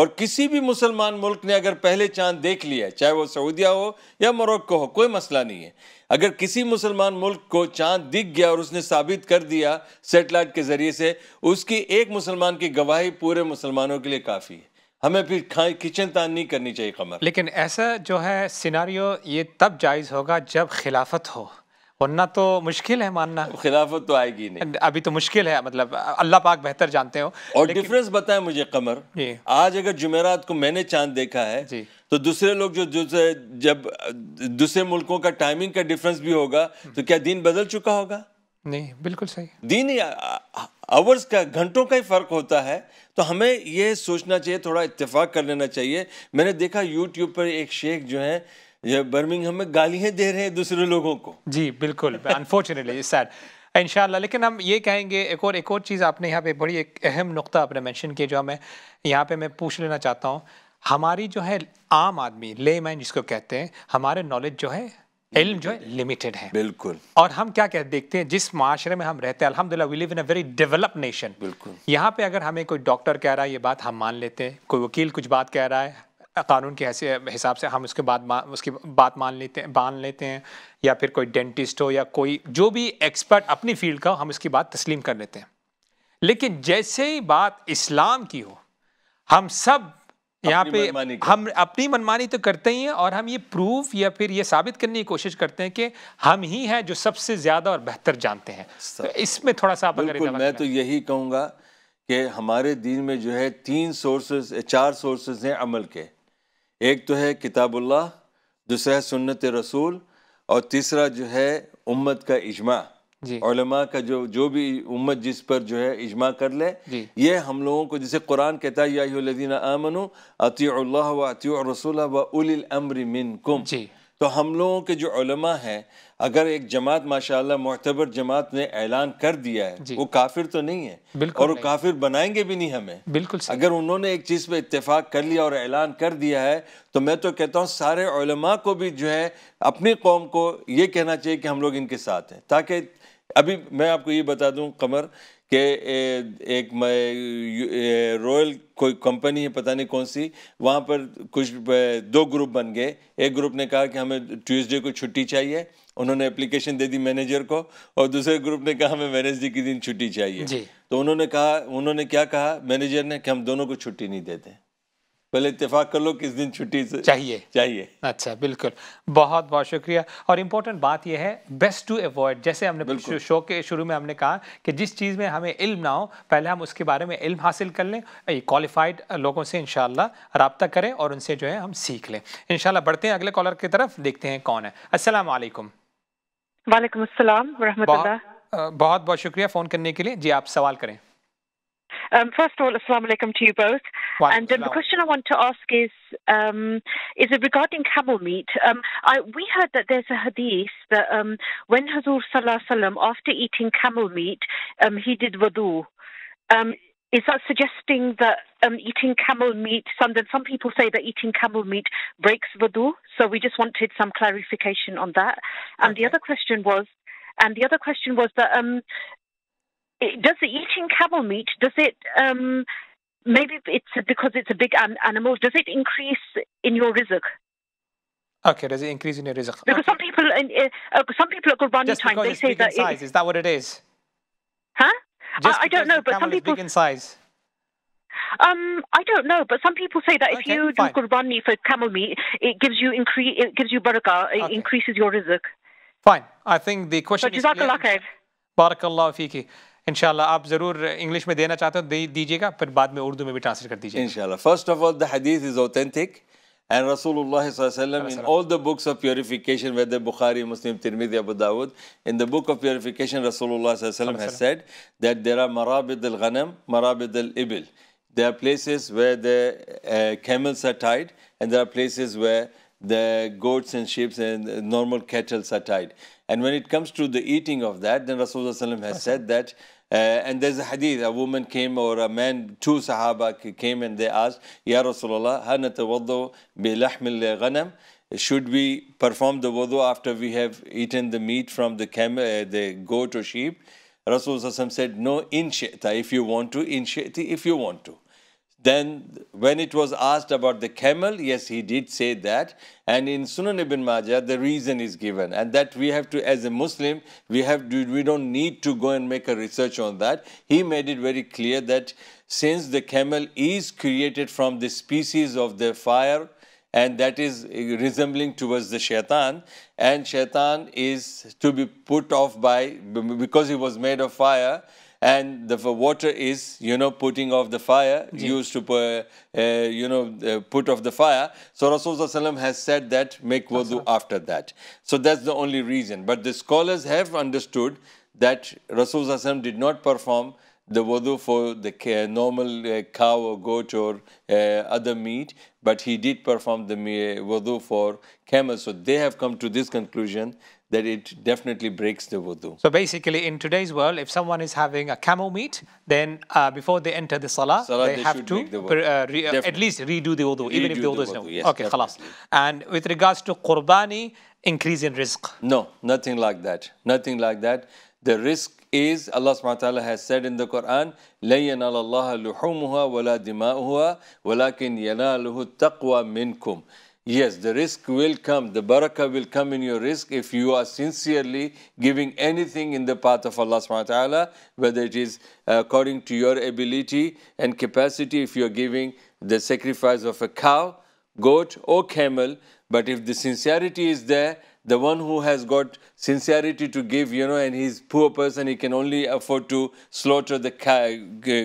S2: और किसी भी मुसलमान मुल्क ने अगर पहले चांद देख लिया है चाहे वो सऊदिया हो या मोरक्को हो कोई मसला नहीं है अगर किसी मुसलमान मुल्क को चांद दिख गया और उसने साबित कर दिया सेटेलाइट के ज़रिए से उसकी एक मुसलमान की गवाही पूरे मुसलमानों के लिए काफ़ी है हमें फिर किचन तान नहीं करनी चाहिए कमर लेकिन
S1: ऐसा जो है सिनारियो ये तब जायज़ होगा जब खिलाफत हो वरना तो
S2: मुश्किल है मानना खिलाफत तो आएगी नहीं अभी तो मुश्किल है मतलब अल्लाह पाक बेहतर जानते हो और डिफरेंस बताएं मुझे कमर आज अगर जुमेरात को मैंने चांद देखा है तो दूसरे लोग जो दूसरे जब दूसरे मुल्कों का टाइमिंग का डिफरेंस भी होगा तो क्या दिन बदल चुका होगा
S1: नहीं बिल्कुल सही
S2: दिन आवर्स का घंटों का ही फ़र्क होता है तो हमें यह सोचना चाहिए थोड़ा इतफाक कर लेना चाहिए मैंने देखा यूट्यूब पर एक शेख जो है ये बर्मिंगहम में गालियां दे रहे हैं दूसरे लोगों को जी बिल्कुल
S1: अनफॉर्चुनेटली सैड इन लेकिन हम ये कहेंगे एक और एक और चीज़ आपने यहाँ पे बड़ी एक अहम नुकता आपने मेंशन किया जो हमें यहाँ पे मैं पूछ लेना चाहता हूँ हमारी जो है आम आदमी ले मैन जिसको कहते हैं हमारे नॉलेज जो है इल्म जो है लिमिटेड है बिल्कुल और हम क्या कह देखते हैं जिस माशरे में हम रहते हैं अलहमदिल्ला we live in a very develop nation बिल्कुल यहाँ पे अगर हमें कोई डॉक्टर कह रहा है ये बात हम मान लेते हैं कोई वकील कुछ बात कह रहा है कानून के हिसाब से हम उसके बाद उसकी बात मान लेते हैं मान लेते हैं या फिर कोई डेंटिस्ट हो या कोई जो भी एक्सपर्ट अपनी फील्ड का हम उसकी बात तस्लीम कर लेते हैं लेकिन जैसे ही बात इस्लाम की हो हम सब यहाँ पे हम अपनी मनमानी तो करते ही हैं और हम ये प्रूफ या फिर ये साबित करने की कोशिश करते हैं कि हम ही हैं जो सबसे ज़्यादा
S2: और बेहतर जानते हैं
S1: तो इसमें थोड़ा सा आप मैं तो
S2: यही कहूँगा कि हमारे दिन में जो है तीन सोर्सेज चार सोर्सेज हैं अमल के एक तो है किताबुल्ला दूसरा है सुन्नत रसूल और तीसरा जो है उम्मत का इजमा जीमा का जो जो भी उम्मत जिस पर जो है इजमा कर ले ये हम लोगों को जैसे कुरान कहता है यादीन आमनु अतील्ला व अति रसूल व उलिल अमरी मिन कुम तो हम लोगों के जो उलमा हैं अगर एक जमात माशाल्लाह मोहतबर जमात ने ऐलान कर दिया है वो काफिर तो नहीं है और वो काफिर बनाएंगे भी नहीं हमें बिल्कुल अगर उन्होंने एक चीज़ पे इत्तेफाक कर लिया और ऐलान कर दिया है तो मैं तो कहता हूँ सारे उलमा को भी जो है अपनी कौम को ये कहना चाहिए कि हम लोग इनके साथ हैं ताकि अभी मैं आपको ये बता दूँ कमर कि एक रॉयल कोई कंपनी है पता नहीं कौन सी वहाँ पर कुछ दो ग्रुप बन गए एक ग्रुप ने कहा कि हमें ट्यूसडे को छुट्टी चाहिए उन्होंने एप्लीकेशन दे दी मैनेजर को और दूसरे ग्रुप ने कहा हमें वेनेसडे के दिन छुट्टी चाहिए तो उन्होंने कहा उन्होंने क्या कहा मैनेजर ने कि हम दोनों को छुट्टी नहीं देते पहले इतफाक कर लो किस दिन छुट्टी से चाहिए चाहिए
S1: अच्छा बिल्कुल बहुत बहुत शुक्रिया और इम्पोर्टेंट बात यह है बेस्ट टू अवॉइड जैसे हमने शो के शुरू में हमने कहा कि जिस चीज़ में हमें इल्म ना हो पहले हम उसके बारे में इल्म हासिल कर लें क्वालिफाइड लोगों से इन रबता करें और उनसे जो है हम सीख लें इन बढ़ते हैं अगले कॉलर की तरफ देखते हैं कौन है असल वालेकुम बहुत बहुत शुक्रिया फ़ोन करने के लिए जी आप सवाल करें
S3: Um, first of all, assalamu alaikum to you both. And um, the question I want to ask is um, is regarding camel meat. Um, I, we heard that there's a hadith that um, when Hazur Sallallahu after eating camel meat, um, he did wudu. is that suggesting that eating camel meat, some, some people say that eating camel meat breaks wudu, so we just wanted some clarification on that. And okay. the other question was, and the other question was that um, does the eating camel meat does it um, maybe it's because it's a big animal does it increase in your rizq
S1: okay does it increase in your rizq because okay. some people in, uh, uh some people at Qurbani Just time they say that in size. It, is that what it is huh Just I, I don't know but some people big in size
S3: um, I don't know, but some people say that if okay, you fine. do qurbani for camel meat, it gives you increase, it gives you barakah, it okay. increases your rizq.
S1: Fine. I think the question so, is. Clear. Barakallah fiki. इन आप ज़रूर इंग्लिश में देना चाहते हो दे दीजिएगा फिर
S2: बाद में उर्दू में भी ट्रांसलेट कर दीजिए in first of all the हदीस is authentic And Rasulullah sallam, in all the books of purification, whether Bukhari, Muslim, Tirmidhi, Abu Dawud, in the book of purification, Rasulullah sallam, has said that there are marabid al ghanam, marabid al ibil. There are places where the uh, camels are tied, and there are places where the goats and sheep and normal cattle are tied. And when it comes to the eating of that, then Rasulullah has said that uh, and there's a hadith, a woman came or a man, two Sahaba came and they asked, Ya Rasulullah, hana tawaddu bi lahmil ghanam? Should we perform the wudu after we have eaten the meat from the, camel, uh, the goat or sheep? Rasulullah said, no, in if you want to, in if you want to. Then when it was asked about the camel, yes, he did say that. And in Sunan ibn Majah, the reason is given. And that we have to, as a Muslim, we, have we don't need to go and make a research on that. He made it very clear that since the camel is created from the species of the fire, and that is resembling towards the shaitan and shaitan is to be put off by because he was made of fire and the water is you know putting off the fire yeah. used to uh, uh you know uh, put off the fire so rasulullah has said that make wudu after that so that's the only reason but the scholars have understood that rasulullah did not perform the wudu for the normal uh, cow or goat or other meat but he did perform the wudu for camel so they have come to this conclusion that it definitely breaks the wudu. So
S1: basically, in today's world, if someone is having a camel meat, then uh, before they enter the salah, salah they, they, have to the uh, uh, at least redo the wudu, redo even if the wudu is no. Yes, okay, khalas. And
S2: with regards to qurbani, increase in risk. No, nothing like that. Nothing like that. The risk is Allah subhanahu wa ta'ala has said in the Quran, لَن يَنَالَ اللَّهَ لُحُومُهَا وَلَا دِمَاؤُهَا وَلَكِنْ يَنَالُهُ التَّقْوَى مِنْكُمْ Yes, the risk will come. The barakah will come in your risk if you are sincerely giving anything in the path of Allah subhanahu wa ta'ala, whether it is uh, according to your ability and capacity, if you are giving the sacrifice of a cow, goat, or camel. But if the sincerity is there, the one who has got sincerity to give, you know, and he's poor person, he can only afford to slaughter the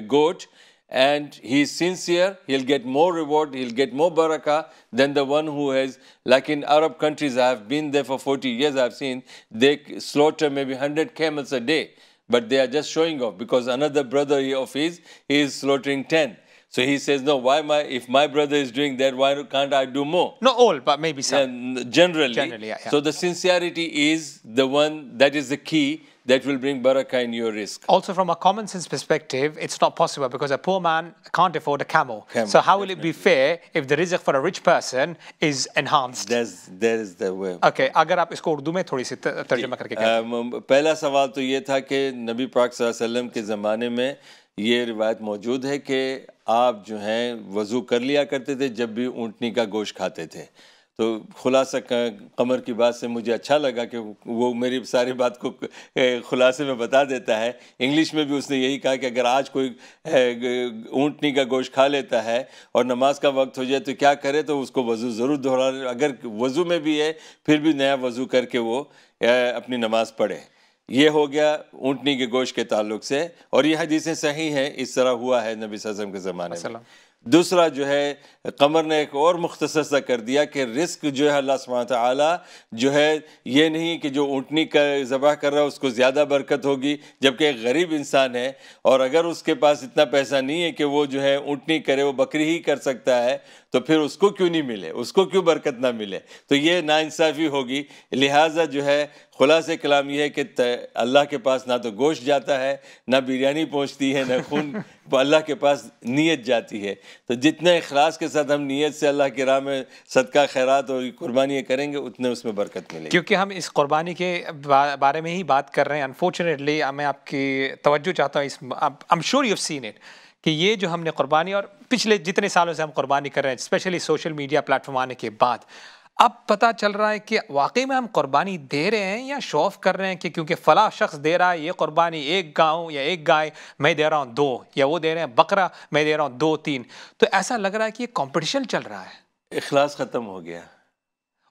S2: goat and he's sincere, he'll get more reward, he'll get more barakah than the one who has, like in Arab countries, I have been there for 40 years, I've seen, they slaughter maybe 100 camels a day, but they are just showing off because another brother of his, he is slaughtering 10. So he says, no, why my, if my brother is doing that, why can't I do more? Not all, but maybe some. And generally. generally yeah, yeah. So the sincerity is the one that is the key that will bring barakah in your risk.
S1: Also, from a common sense perspective, it's not possible because a poor man can't afford a camel. camel so, how will definitely. it be fair if the rizq for a rich person is enhanced?
S2: That's, that is the way.
S1: Okay, अगर आप इसको उर्दू में थोड़ी सी तर्जुमा करके
S2: करें। पहला सवाल तो ये था कि नबी पाक वसल्लम के ज़माने में ये रिवायत मौजूद है कि आप जो हैं वज़ू कर लिया करते थे जब भी ऊँटनी का गोश्त खाते थे तो खुलासा कमर की बात से मुझे अच्छा लगा कि वो मेरी सारी बात को खुलासे में बता देता है इंग्लिश में भी उसने यही कहा कि अगर आज कोई ऊँटनी का गोश्त खा लेता है और नमाज का वक्त हो जाए तो क्या करे तो उसको वज़ू ज़रूर दोहरा अगर वज़ू में भी है फिर भी नया वज़ू करके वो अपनी नमाज़ पढ़े ये हो गया ऊँटनी के गोश्त के ताल्लुक से और यह हदीसें सही हैं इस तरह हुआ है नबी सजम के ज़माने में दूसरा जो है कमर ने एक और मुख्तर सा कर दिया कि रिस्क जो है अल्लाह सुबह ताली जो है ये नहीं कि जो ऊँटनी का ज़बह कर रहा है उसको ज़्यादा बरकत होगी जबकि एक गरीब इंसान है और अगर उसके पास इतना पैसा नहीं है कि वो जो है ऊँटनी करे वो बकरी ही कर सकता है तो फिर उसको क्यों नहीं मिले उसको क्यों बरकत ना मिले तो ये नाानसाफ़ी होगी लिहाजा जो है खुलास कलाम यह है कि अल्लाह के पास ना तो गोश्त जाता है ना बिरयानी पहुँचती है ना खून अल्लाह के पास नीयत जाती है तो जितने अखलास के साथ हम नीयत से अल्लाह के राह में सदका खैरात और कुर्बानियाँ करेंगे उतने उसमें बरकत मिलेगी
S1: क्योंकि हम इस कुर्बानी के बारे में ही बात कर रहे हैं अनफॉर्चुनेटली मैं आपकी तवज्जो चाहता हूँ इस I am sure you seen it कि ये जो हमने कुर्बानी और पिछले जितने सालों से हम कुर्बानी कर रहे हैं स्पेशली सोशल मीडिया प्लेटफॉर्म आने के बाद अब पता चल रहा है कि वाकई में हम कुर्बानी दे रहे हैं या शो ऑफ कर रहे हैं कि क्योंकि फ़ला शख्स दे रहा है ये कुर्बानी एक गांव या एक गाय मैं दे रहा हूँ दो या वो दे रहे हैं बकरा मैं दे रहा हूँ दो तीन तो ऐसा लग रहा है कि ये कंपटीशन चल रहा है
S2: इखलास ख़त्म हो गया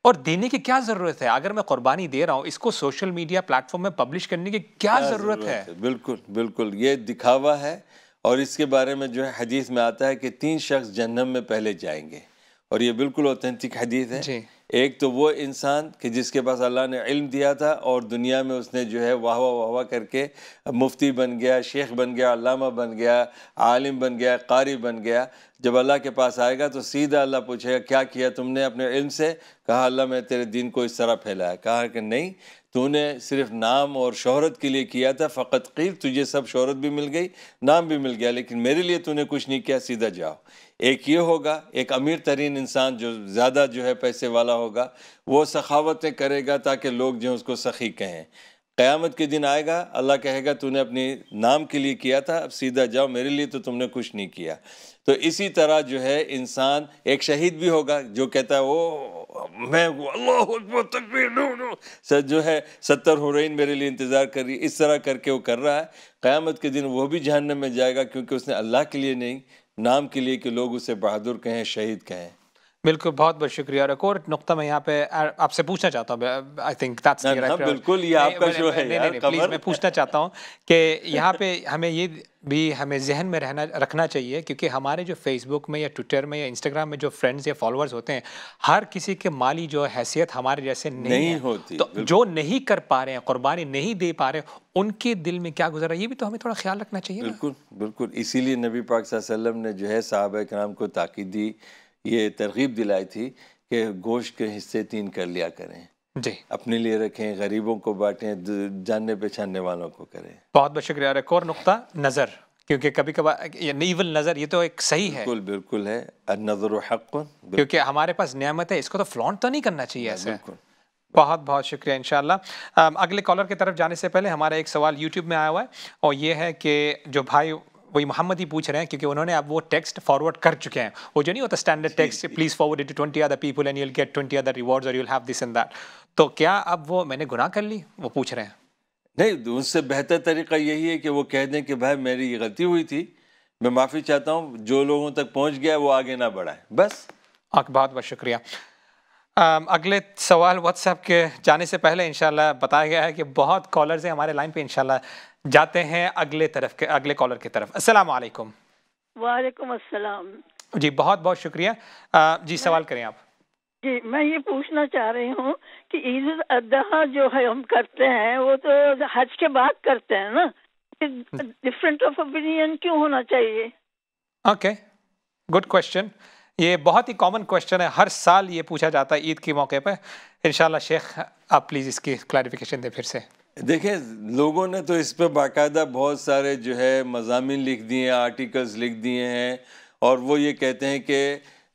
S1: और देने की क्या ज़रूरत है अगर मैं कुर्बानी दे रहा हूँ इसको सोशल मीडिया प्लेटफॉर्म में पब्लिश करने की क्या, क्या ज़रूरत है? है
S2: बिल्कुल बिल्कुल ये दिखावा है और इसके बारे में जो है हदीस में आता है कि तीन शख्स जन्नम में पहले जाएंगे और ये बिल्कुल ऑथेंटिक हदीस है एक तो वो इंसान कि जिसके पास अल्लाह ने इल्म दिया था और दुनिया में उसने जो है वाह वाह वाह वाह करके मुफ्ती बन गया शेख बन गया अल्लामा बन गया आलिम बन गया कारी बन गया जब अल्लाह के पास आएगा तो सीधा अल्लाह पूछेगा क्या किया तुमने अपने इल्म से कहा अल्लाह मैं तेरे दीन को इस तरह फैलाया कहा कि नहीं तूने सिर्फ नाम और शोहरत के लिए किया था फ़कत कील तुझे सब शोहरत भी मिल गई नाम भी मिल गया लेकिन मेरे लिए तूने कुछ नहीं किया सीधा जाओ एक ये होगा एक अमीर तरीन इंसान जो ज़्यादा जो है पैसे वाला होगा वो सखावतें करेगा ताकि लोग जो उसको सखी कहें क़यामत के दिन आएगा अल्लाह कहेगा तूने अपने नाम के लिए किया था अब सीधा जाओ मेरे लिए तो तुमने कुछ नहीं किया तो इसी तरह जो है इंसान एक शहीद भी होगा जो कहता है वो मैं अल्लाह तकबीर नो नो सर जो है सत्तर हुरैन मेरे लिए इंतज़ार कर रही इस तरह करके वो कर रहा है क़्यामत के दिन वो भी जहनम में जाएगा क्योंकि उसने अल्लाह के लिए नहीं नाम के लिए कि लोग उसे बहादुर कहें शहीद कहें
S1: बिल्कुल बहुत बहुत शुक्रिया और एक और नुकता मैं यहाँ पे आपसे पूछना चाहता हूँ आई थिंक दैट्स बिल्कुल ये आपका शो है नहीं, नहीं, प्लीज मैं पूछना चाहता हूँ कि यहाँ पे हमें ये भी हमें जहन में रहना रखना चाहिए क्योंकि हमारे जो फेसबुक में या ट्विटर में या इंस्टाग्राम में जो फ्रेंड्स या फॉलोअर्स होते हैं हर किसी के माली जो हैसियत हमारे जैसे नहीं, नहीं है। होती तो जो नहीं कर पा रहे हैं कुर्बानी नहीं दे पा रहे उनके दिल में क्या गुजर रहा है ये भी तो हमें थोड़ा ख्याल रखना चाहिए बिल्कुल
S2: बिल्कुल इसीलिए नबी पाक ने जो है साहब कराम को ताकीद दी ये तरगीब दिलाई थी कि गोश्त के हिस्से तीन कर लिया करें जी अपने लिए रखें गरीबों को बांटें जानने पहचानने वालों को करें
S1: बहुत बहुत शुक्रिया एक और नुकता नज़र क्योंकि कभी कभार नीवल नज़र ये तो एक सही है बिल्कुल
S2: बिल्कुल है नज़र हक क्योंकि
S1: हमारे पास नियामत है इसको तो फ्लॉन्ट तो नहीं करना चाहिए ऐसे बिल्कुल बहुत बहुत शुक्रिया इंशाल्लाह अगले कॉलर की तरफ जाने से पहले हमारा एक सवाल यूट्यूब में आया हुआ है और ये है कि जो भाई वही मोहम्मद ही पूछ रहे हैं क्योंकि उन्होंने अब वो टेक्स्ट फॉरवर्ड कर चुके हैं वो जो नहीं होता standard text please forward it to twenty other people and you'll get twenty other rewards
S2: और you'll have this and that तो क्या अब वो मैंने गुनाह कर ली वो पूछ रहे हैं नहीं उनसे बेहतर तरीका यही है कि वो कह दें कि भाई मेरी ये गलती हुई थी मैं माफ़ी चाहता हूँ जो लोगों तक पहुँच गया वो आगे ना बढ़ाए बस आप बहुत बहुत शुक्रिया
S1: अगले सवाल व्हाट्सएप के जाने से पहले इंशाल्लाह बताया गया है कि बहुत कॉलर्स हैं हमारे लाइन पे इंशाल्लाह जाते हैं अगले तरफ के अगले कॉलर की तरफ अस्सलाम वालेकुम वालेकुम जी बहुत बहुत शुक्रिया आ, जी सवाल करें आप
S3: जी मैं ये पूछना चाह रही हूँ कि ईद अदहा जो है हम करते हैं वो तो हज के बाद करते हैं ना डिफरेंट ऑफ ओपिनियन क्यों होना चाहिए
S1: ओके गुड क्वेश्चन ये बहुत ही कॉमन क्वेश्चन है हर साल ये पूछा जाता है ईद के मौके पर इन शेख आप प्लीज़ इसकी क्लैरिफिकेशन दें फिर से
S2: देखिए लोगों ने तो इस पर बाकायदा बहुत सारे जो है मजामी लिख दिए हैं आर्टिकल्स लिख दिए हैं और वो ये कहते हैं कि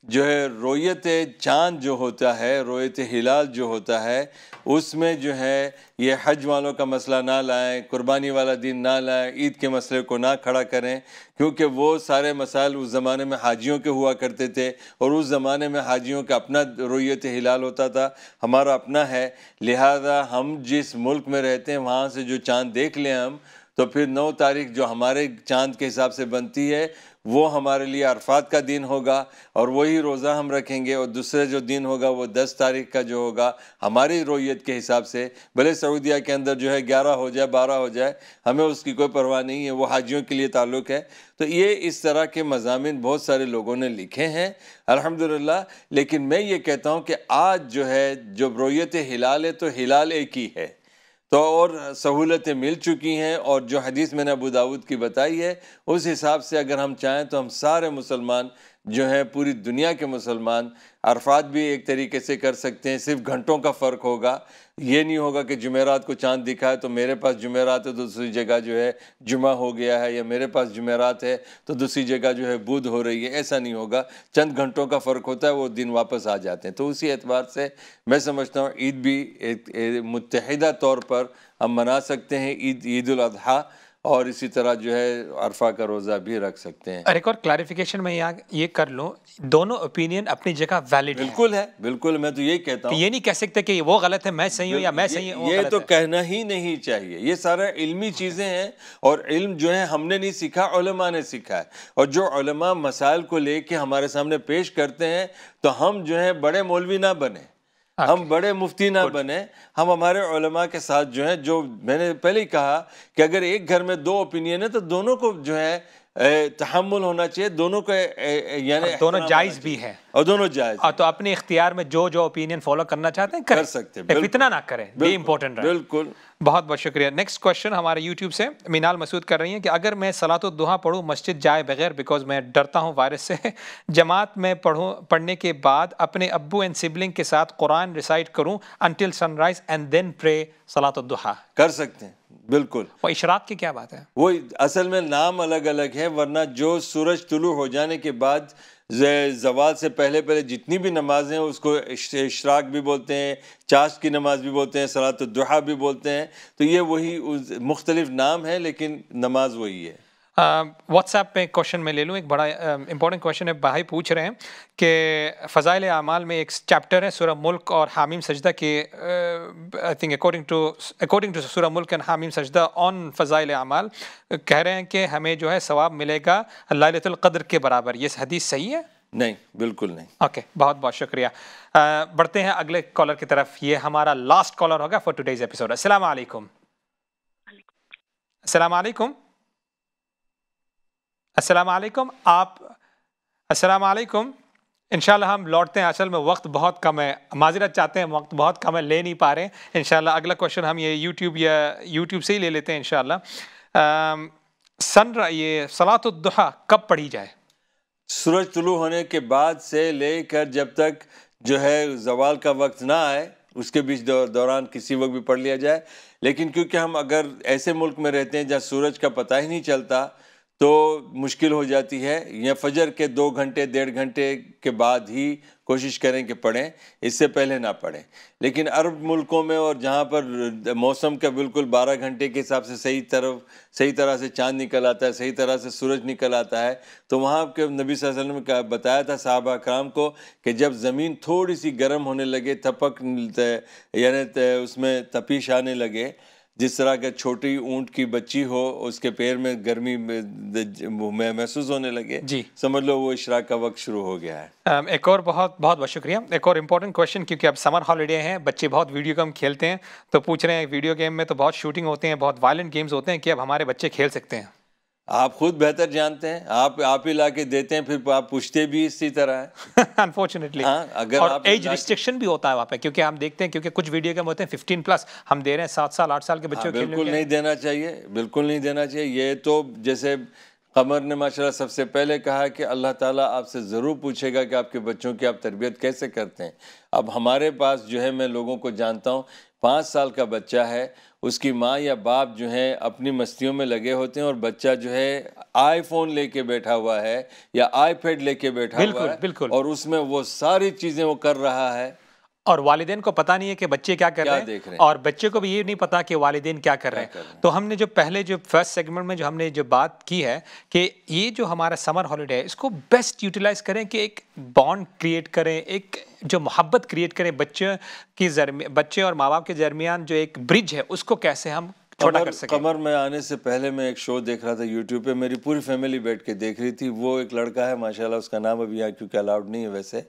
S2: जो है रोयत चाँद जो होता है रोयत हिलाल जो होता है उसमें जो है ये हज वालों का मसला ना लाएं कुर्बानी वाला दिन ना लाएं ईद के मसले को ना खड़ा करें क्योंकि वो सारे मसाइल उस ज़माने में हाजियों के हुआ करते थे और उस ज़माने में हाजियों का अपना रोयत हिलाल होता था हमारा अपना है लिहाजा हम जिस मुल्क में रहते हैं वहाँ से जो चाँद देख लें हम तो फिर नौ तारीख जो हमारे चाँद के हिसाब से बनती है वो हमारे लिए अरफात का दिन होगा और वही रोज़ा हम रखेंगे और दूसरा जो दिन होगा वो दस तारीख का जो होगा हमारी रोयत के हिसाब से भले सऊदिया के अंदर जो है ग्यारह हो जाए बारह हो जाए हमें उसकी कोई परवाह नहीं है वो हाजियों के लिए ताल्लुक़ है तो ये इस तरह के मजामिन बहुत सारे लोगों ने लिखे हैं अलहमदिल्ला लेकिन मैं ये कहता हूँ कि आज जो है जब रोयत हिलाल है तो हिलाल एक ही है तो और सहूलतें मिल चुकी हैं और जो हदीस मैंने अबू दाऊद की बताई है उस हिसाब से अगर हम चाहें तो हम सारे मुसलमान जो हैं पूरी दुनिया के मुसलमान अरफात भी एक तरीके से कर सकते हैं सिर्फ घंटों का फ़र्क होगा ये नहीं होगा कि जुमेरात को चांद दिखा है तो मेरे पास जुमेरात है तो दूसरी जगह जो है जुमा हो गया है या मेरे पास जुमेरात है तो दूसरी जगह जो है बुध हो रही है ऐसा नहीं होगा चंद घंटों का फ़र्क होता है वो दिन वापस आ जाते हैं तो उसी एतबार से मैं समझता हूँ ईद भी एक मुतहदा तौर पर हम मना सकते हैं ईद ईद अजी और इसी तरह जो है अरफा का रोज़ा भी रख सकते हैं
S1: एक और क्लैरिफिकेशन मैं यहाँ ये कर लूँ दोनों ओपिनियन अपनी जगह वैलिड बिल्कुल है।, है बिल्कुल मैं तो यही कहता तो हूँ ये नहीं कह सकते कि वो गलत है मैं सही हूँ या मैं सही हूँ ये, ये तो
S2: कहना ही नहीं चाहिए ये सारा इल्मी चीज़ें हैं और इल्म जो है हमने नहीं सीखा ने सीखा है और जो मसाइल को ले हमारे सामने पेश करते हैं तो हम जो है बड़े मौलवी ना बने हम बड़े मुफ्ती ना बने हम हमारे ओलमा के साथ जो है जो मैंने पहले ही कहा कि अगर एक घर में दो ओपिनियन है तो दोनों को जो है तहमुल होना चाहिए दोनों के यानी दोनों जायज भी है और दोनों जायज और तो अपने इख्तियार में जो जो ओपिनियन फॉलो
S1: करना चाहते हैं कर सकते हैं इतना ना करें ये इंपॉर्टेंट बिल्कुल बहुत बहुत शुक्रिया नेक्स्ट क्वेश्चन हमारे यूट्यूब से मीनाल मसूद कर रही हैं कि अगर मैं सलात दुहा पढ़ूँ मस्जिद जाए बगैर बिकॉज मैं डरता हूँ वायरस से जमात में पढ़ूँ पढ़ने के बाद अपने अबू एंड सिबलिंग के साथ कुरान रिसाइट करूँ until sunrise and then pray सलात दुहा
S2: कर सकते हैं बिल्कुल
S1: और इशराक की क्या बात है
S2: वो असल में नाम अलग अलग है वरना जो सूरज तुलु हो जाने के बाद जवाल से पहले पहले जितनी भी नमाजें हैं उसको इशराक भी बोलते हैं चाश की नमाज भी बोलते हैं सलात दुहा भी बोलते हैं तो ये वही मुख्तलिफ नाम है लेकिन नमाज वही है
S1: व्हाट्सएप में क्वेश्चन में ले लूँ एक बड़ा इंपॉर्टेंट क्वेश्चन है भाई पूछ रहे हैं कि फ़ज़ाइल अमाल में एक चैप्टर है सूरह मुल्क और हामीम सजदा के I think according to according to सूरह मुल्क एंड हामीम सजदा ऑन फ़ज़ाइल अमाल कह रहे हैं कि हमें जो है सवाब मिलेगा लालतुल्क़द्र के बराबर ये हदीस सही है
S2: नहीं बिल्कुल नहीं
S1: ओके okay, बहुत बहुत शुक्रिया आ, बढ़ते हैं अगले कॉलर की तरफ ये हमारा लास्ट कॉलर होगा फॉर टुडेज एपिसोड अस्सलाम वालेकुम अस्सलाम वालेकुम असलकम आप असलकम इन हम लौटते हैं असल में वक्त बहुत कम है माजरत चाहते हैं वक्त बहुत कम है ले नहीं पा रहे हैं इन अगला क्वेश्चन हम ये यूट्यूब या यूट्यूब से ही ले लेते हैं इन सन ये सलातुद्दहा कब पढ़ी जाए
S2: सूरज तुलू होने के बाद से लेकर जब तक जो है जवाल का वक्त ना आए उसके बीच दौ, दौरान किसी वक्त भी पढ़ लिया जाए लेकिन क्योंकि हम अगर ऐसे मुल्क में रहते हैं जहाँ सूरज का पता ही नहीं चलता तो मुश्किल हो जाती है या फजर के दो घंटे डेढ़ घंटे के बाद ही कोशिश करें कि पढ़ें इससे पहले ना पढ़ें लेकिन अरब मुल्कों में और जहाँ पर मौसम का बिल्कुल 12 घंटे के हिसाब से सही तरफ सही तरह से चांद निकल आता है सही तरह से सूरज निकल आता है तो वहाँ के नबी वसल्लम का बताया था साहबा कराम को कि जब ज़मीन थोड़ी सी गर्म होने लगे थपक यानी उसमें तपिश आने लगे जिस तरह के छोटी ऊंट की बच्ची हो उसके पैर में गर्मी में महसूस होने लगे जी समझ लो वो इशराक का वक्त शुरू हो गया है
S1: um, एक और बहुत बहुत बहुत शुक्रिया एक और इम्पोर्टेंट क्वेश्चन क्योंकि अब समर हॉलीडे हैं बच्चे बहुत वीडियो गेम खेलते हैं तो पूछ रहे हैं वीडियो गेम में तो बहुत शूटिंग होते हैं बहुत वायलेंट गेम्स
S2: होते हैं कि अब हमारे बच्चे खेल सकते हैं आप खुद बेहतर जानते हैं आप आप ही लाके देते हैं फिर आप पूछते भी इसी तरह है
S1: अनफॉर्चुनेटली
S2: हाँ अगर और एज रिस्ट्रिक्शन
S1: भी होता है वहाँ पे क्योंकि हम देखते हैं क्योंकि कुछ वीडियो गेम होते हैं फिफ्टीन प्लस हम दे रहे हैं सात साल आठ साल के हाँ, बच्चों हाँ, बिल्कुल नहीं
S2: देना चाहिए बिल्कुल नहीं देना चाहिए ये तो जैसे कमर ने माशा सबसे पहले कहा कि अल्लाह ताली आपसे ज़रूर पूछेगा कि आपके बच्चों की आप तरबियत कैसे करते हैं अब हमारे पास जो है मैं लोगों को जानता हूँ पाँच साल का बच्चा है उसकी माँ या बाप जो है अपनी मस्तियों में लगे होते हैं और बच्चा जो है आईफोन लेके बैठा हुआ है या आईपैड लेके बैठा हुआ है और उसमें वो सारी चीज़ें वो कर रहा है और वालदेन
S1: को पता नहीं है कि बच्चे क्या कर क्या रहे हैं और बच्चे को भी ये नहीं पता कि वालदेन क्या कर रहे हैं तो हमने जो पहले जो फर्स्ट सेगमेंट में जो हमने जो बात की है कि ये जो हमारा समर हॉलीडे है इसको बेस्ट यूटिलाइज करें कि एक बॉन्ड क्रिएट करें एक जो मोहब्बत क्रिएट करें बच्चे के बच्चे और माँ बाप के दरमियान जो एक ब्रिज है उसको कैसे हम छोटा कर सकें
S2: कमर में आने से पहले मैं एक शो देख रहा था यूट्यूब पे मेरी पूरी फैमिली बैठ के देख रही थी वो एक लड़का है माशा उसका नाम अभी यहाँ क्योंकि अलाउड नहीं है वैसे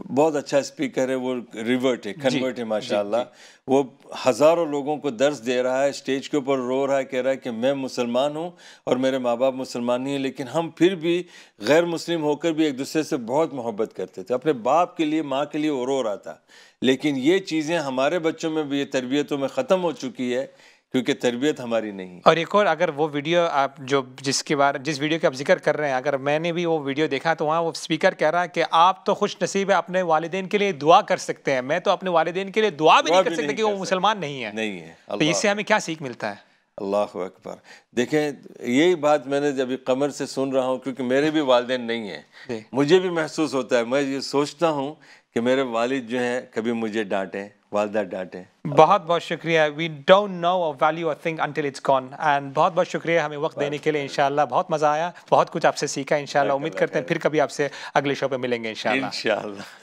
S2: बहुत अच्छा स्पीकर है वो रिवर्ट है कन्वर्ट है माशाल्लाह वो हज़ारों लोगों को दर्ज दे रहा है स्टेज के ऊपर रो रहा है कह रहा है कि मैं मुसलमान हूँ और मेरे माँ बाप मुसलमान ही हैं लेकिन हम फिर भी गैर मुस्लिम होकर भी एक दूसरे से बहुत मोहब्बत करते थे अपने बाप के लिए माँ के लिए वो रो रहा था लेकिन ये चीज़ें हमारे बच्चों में भी ये तरबियतों में ख़त्म हो चुकी है क्योंकि तरबियत हमारी नहीं और
S1: एक और अगर वो वीडियो आप जो जिसके बारे जिस वीडियो के आप जिक्र कर रहे हैं अगर मैंने भी वो वीडियो देखा तो वहाँ वो स्पीकर कह रहा है कि आप तो खुश नसीब है अपने वालदे के लिए दुआ कर सकते हैं मैं तो अपने वालदे
S2: के लिए दुआ भी नहीं कर सकते कि वो
S1: मुसलमान नहीं है
S2: नहीं है तो इससे
S1: हमें क्या सीख मिलता है
S2: अल्लाह अकबर देखें यही बात मैंने जब कमर से सुन रहा हूँ क्योंकि मेरे भी वालदे नहीं हैं मुझे भी महसूस होता है मैं ये सोचता हूँ कि मेरे वालिद जो हैं कभी मुझे डांटें वालदा डांटे
S1: बहुत बहुत शुक्रिया we don't know a value a thing until it's gone and बहुत बहुत शुक्रिया हमें वक्त देने के लिए इंशाल्लाह बहुत मज़ा आया बहुत कुछ आपसे सीखा इंशाल्लाह उम्मीद करते हैं फिर कभी आपसे अगले शो पे मिलेंगे इंशाल्लाह
S2: इंशाल्लाह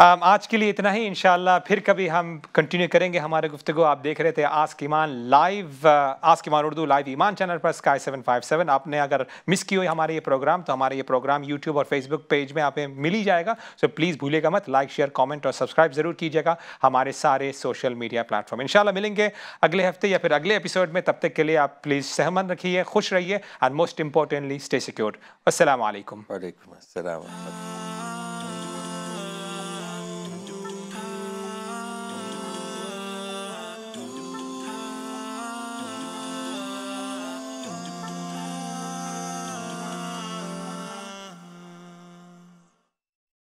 S1: Um, आज के लिए इतना ही इनशाला फिर कभी हम कंटिन्यू करेंगे हमारे गुफ्तु आप देख रहे थे ask uh, Iman live ask Iman Urdu live Iman channel पर स्काई सेवन फाइव सेवन आपने अगर मिस की हुई हमारे ये प्रोग्राम तो हमारे ये प्रोग्राम यूट्यूब और फेसबुक पेज में आप मिल ही जाएगा सो तो प्लीज़ भूलिएगा मत लाइक शेयर कॉमेंट और सब्सक्राइब ज़रूर कीजिएगा हमारे सारे सोशल मीडिया प्लेटफॉर्म इनशाला मिलेंगे अगले हफ्ते या फिर अगले एपिसोड में तब तक के लिए आप प्लीज़ सहमत रखिए खुश रहिए and most importantly stay secure असल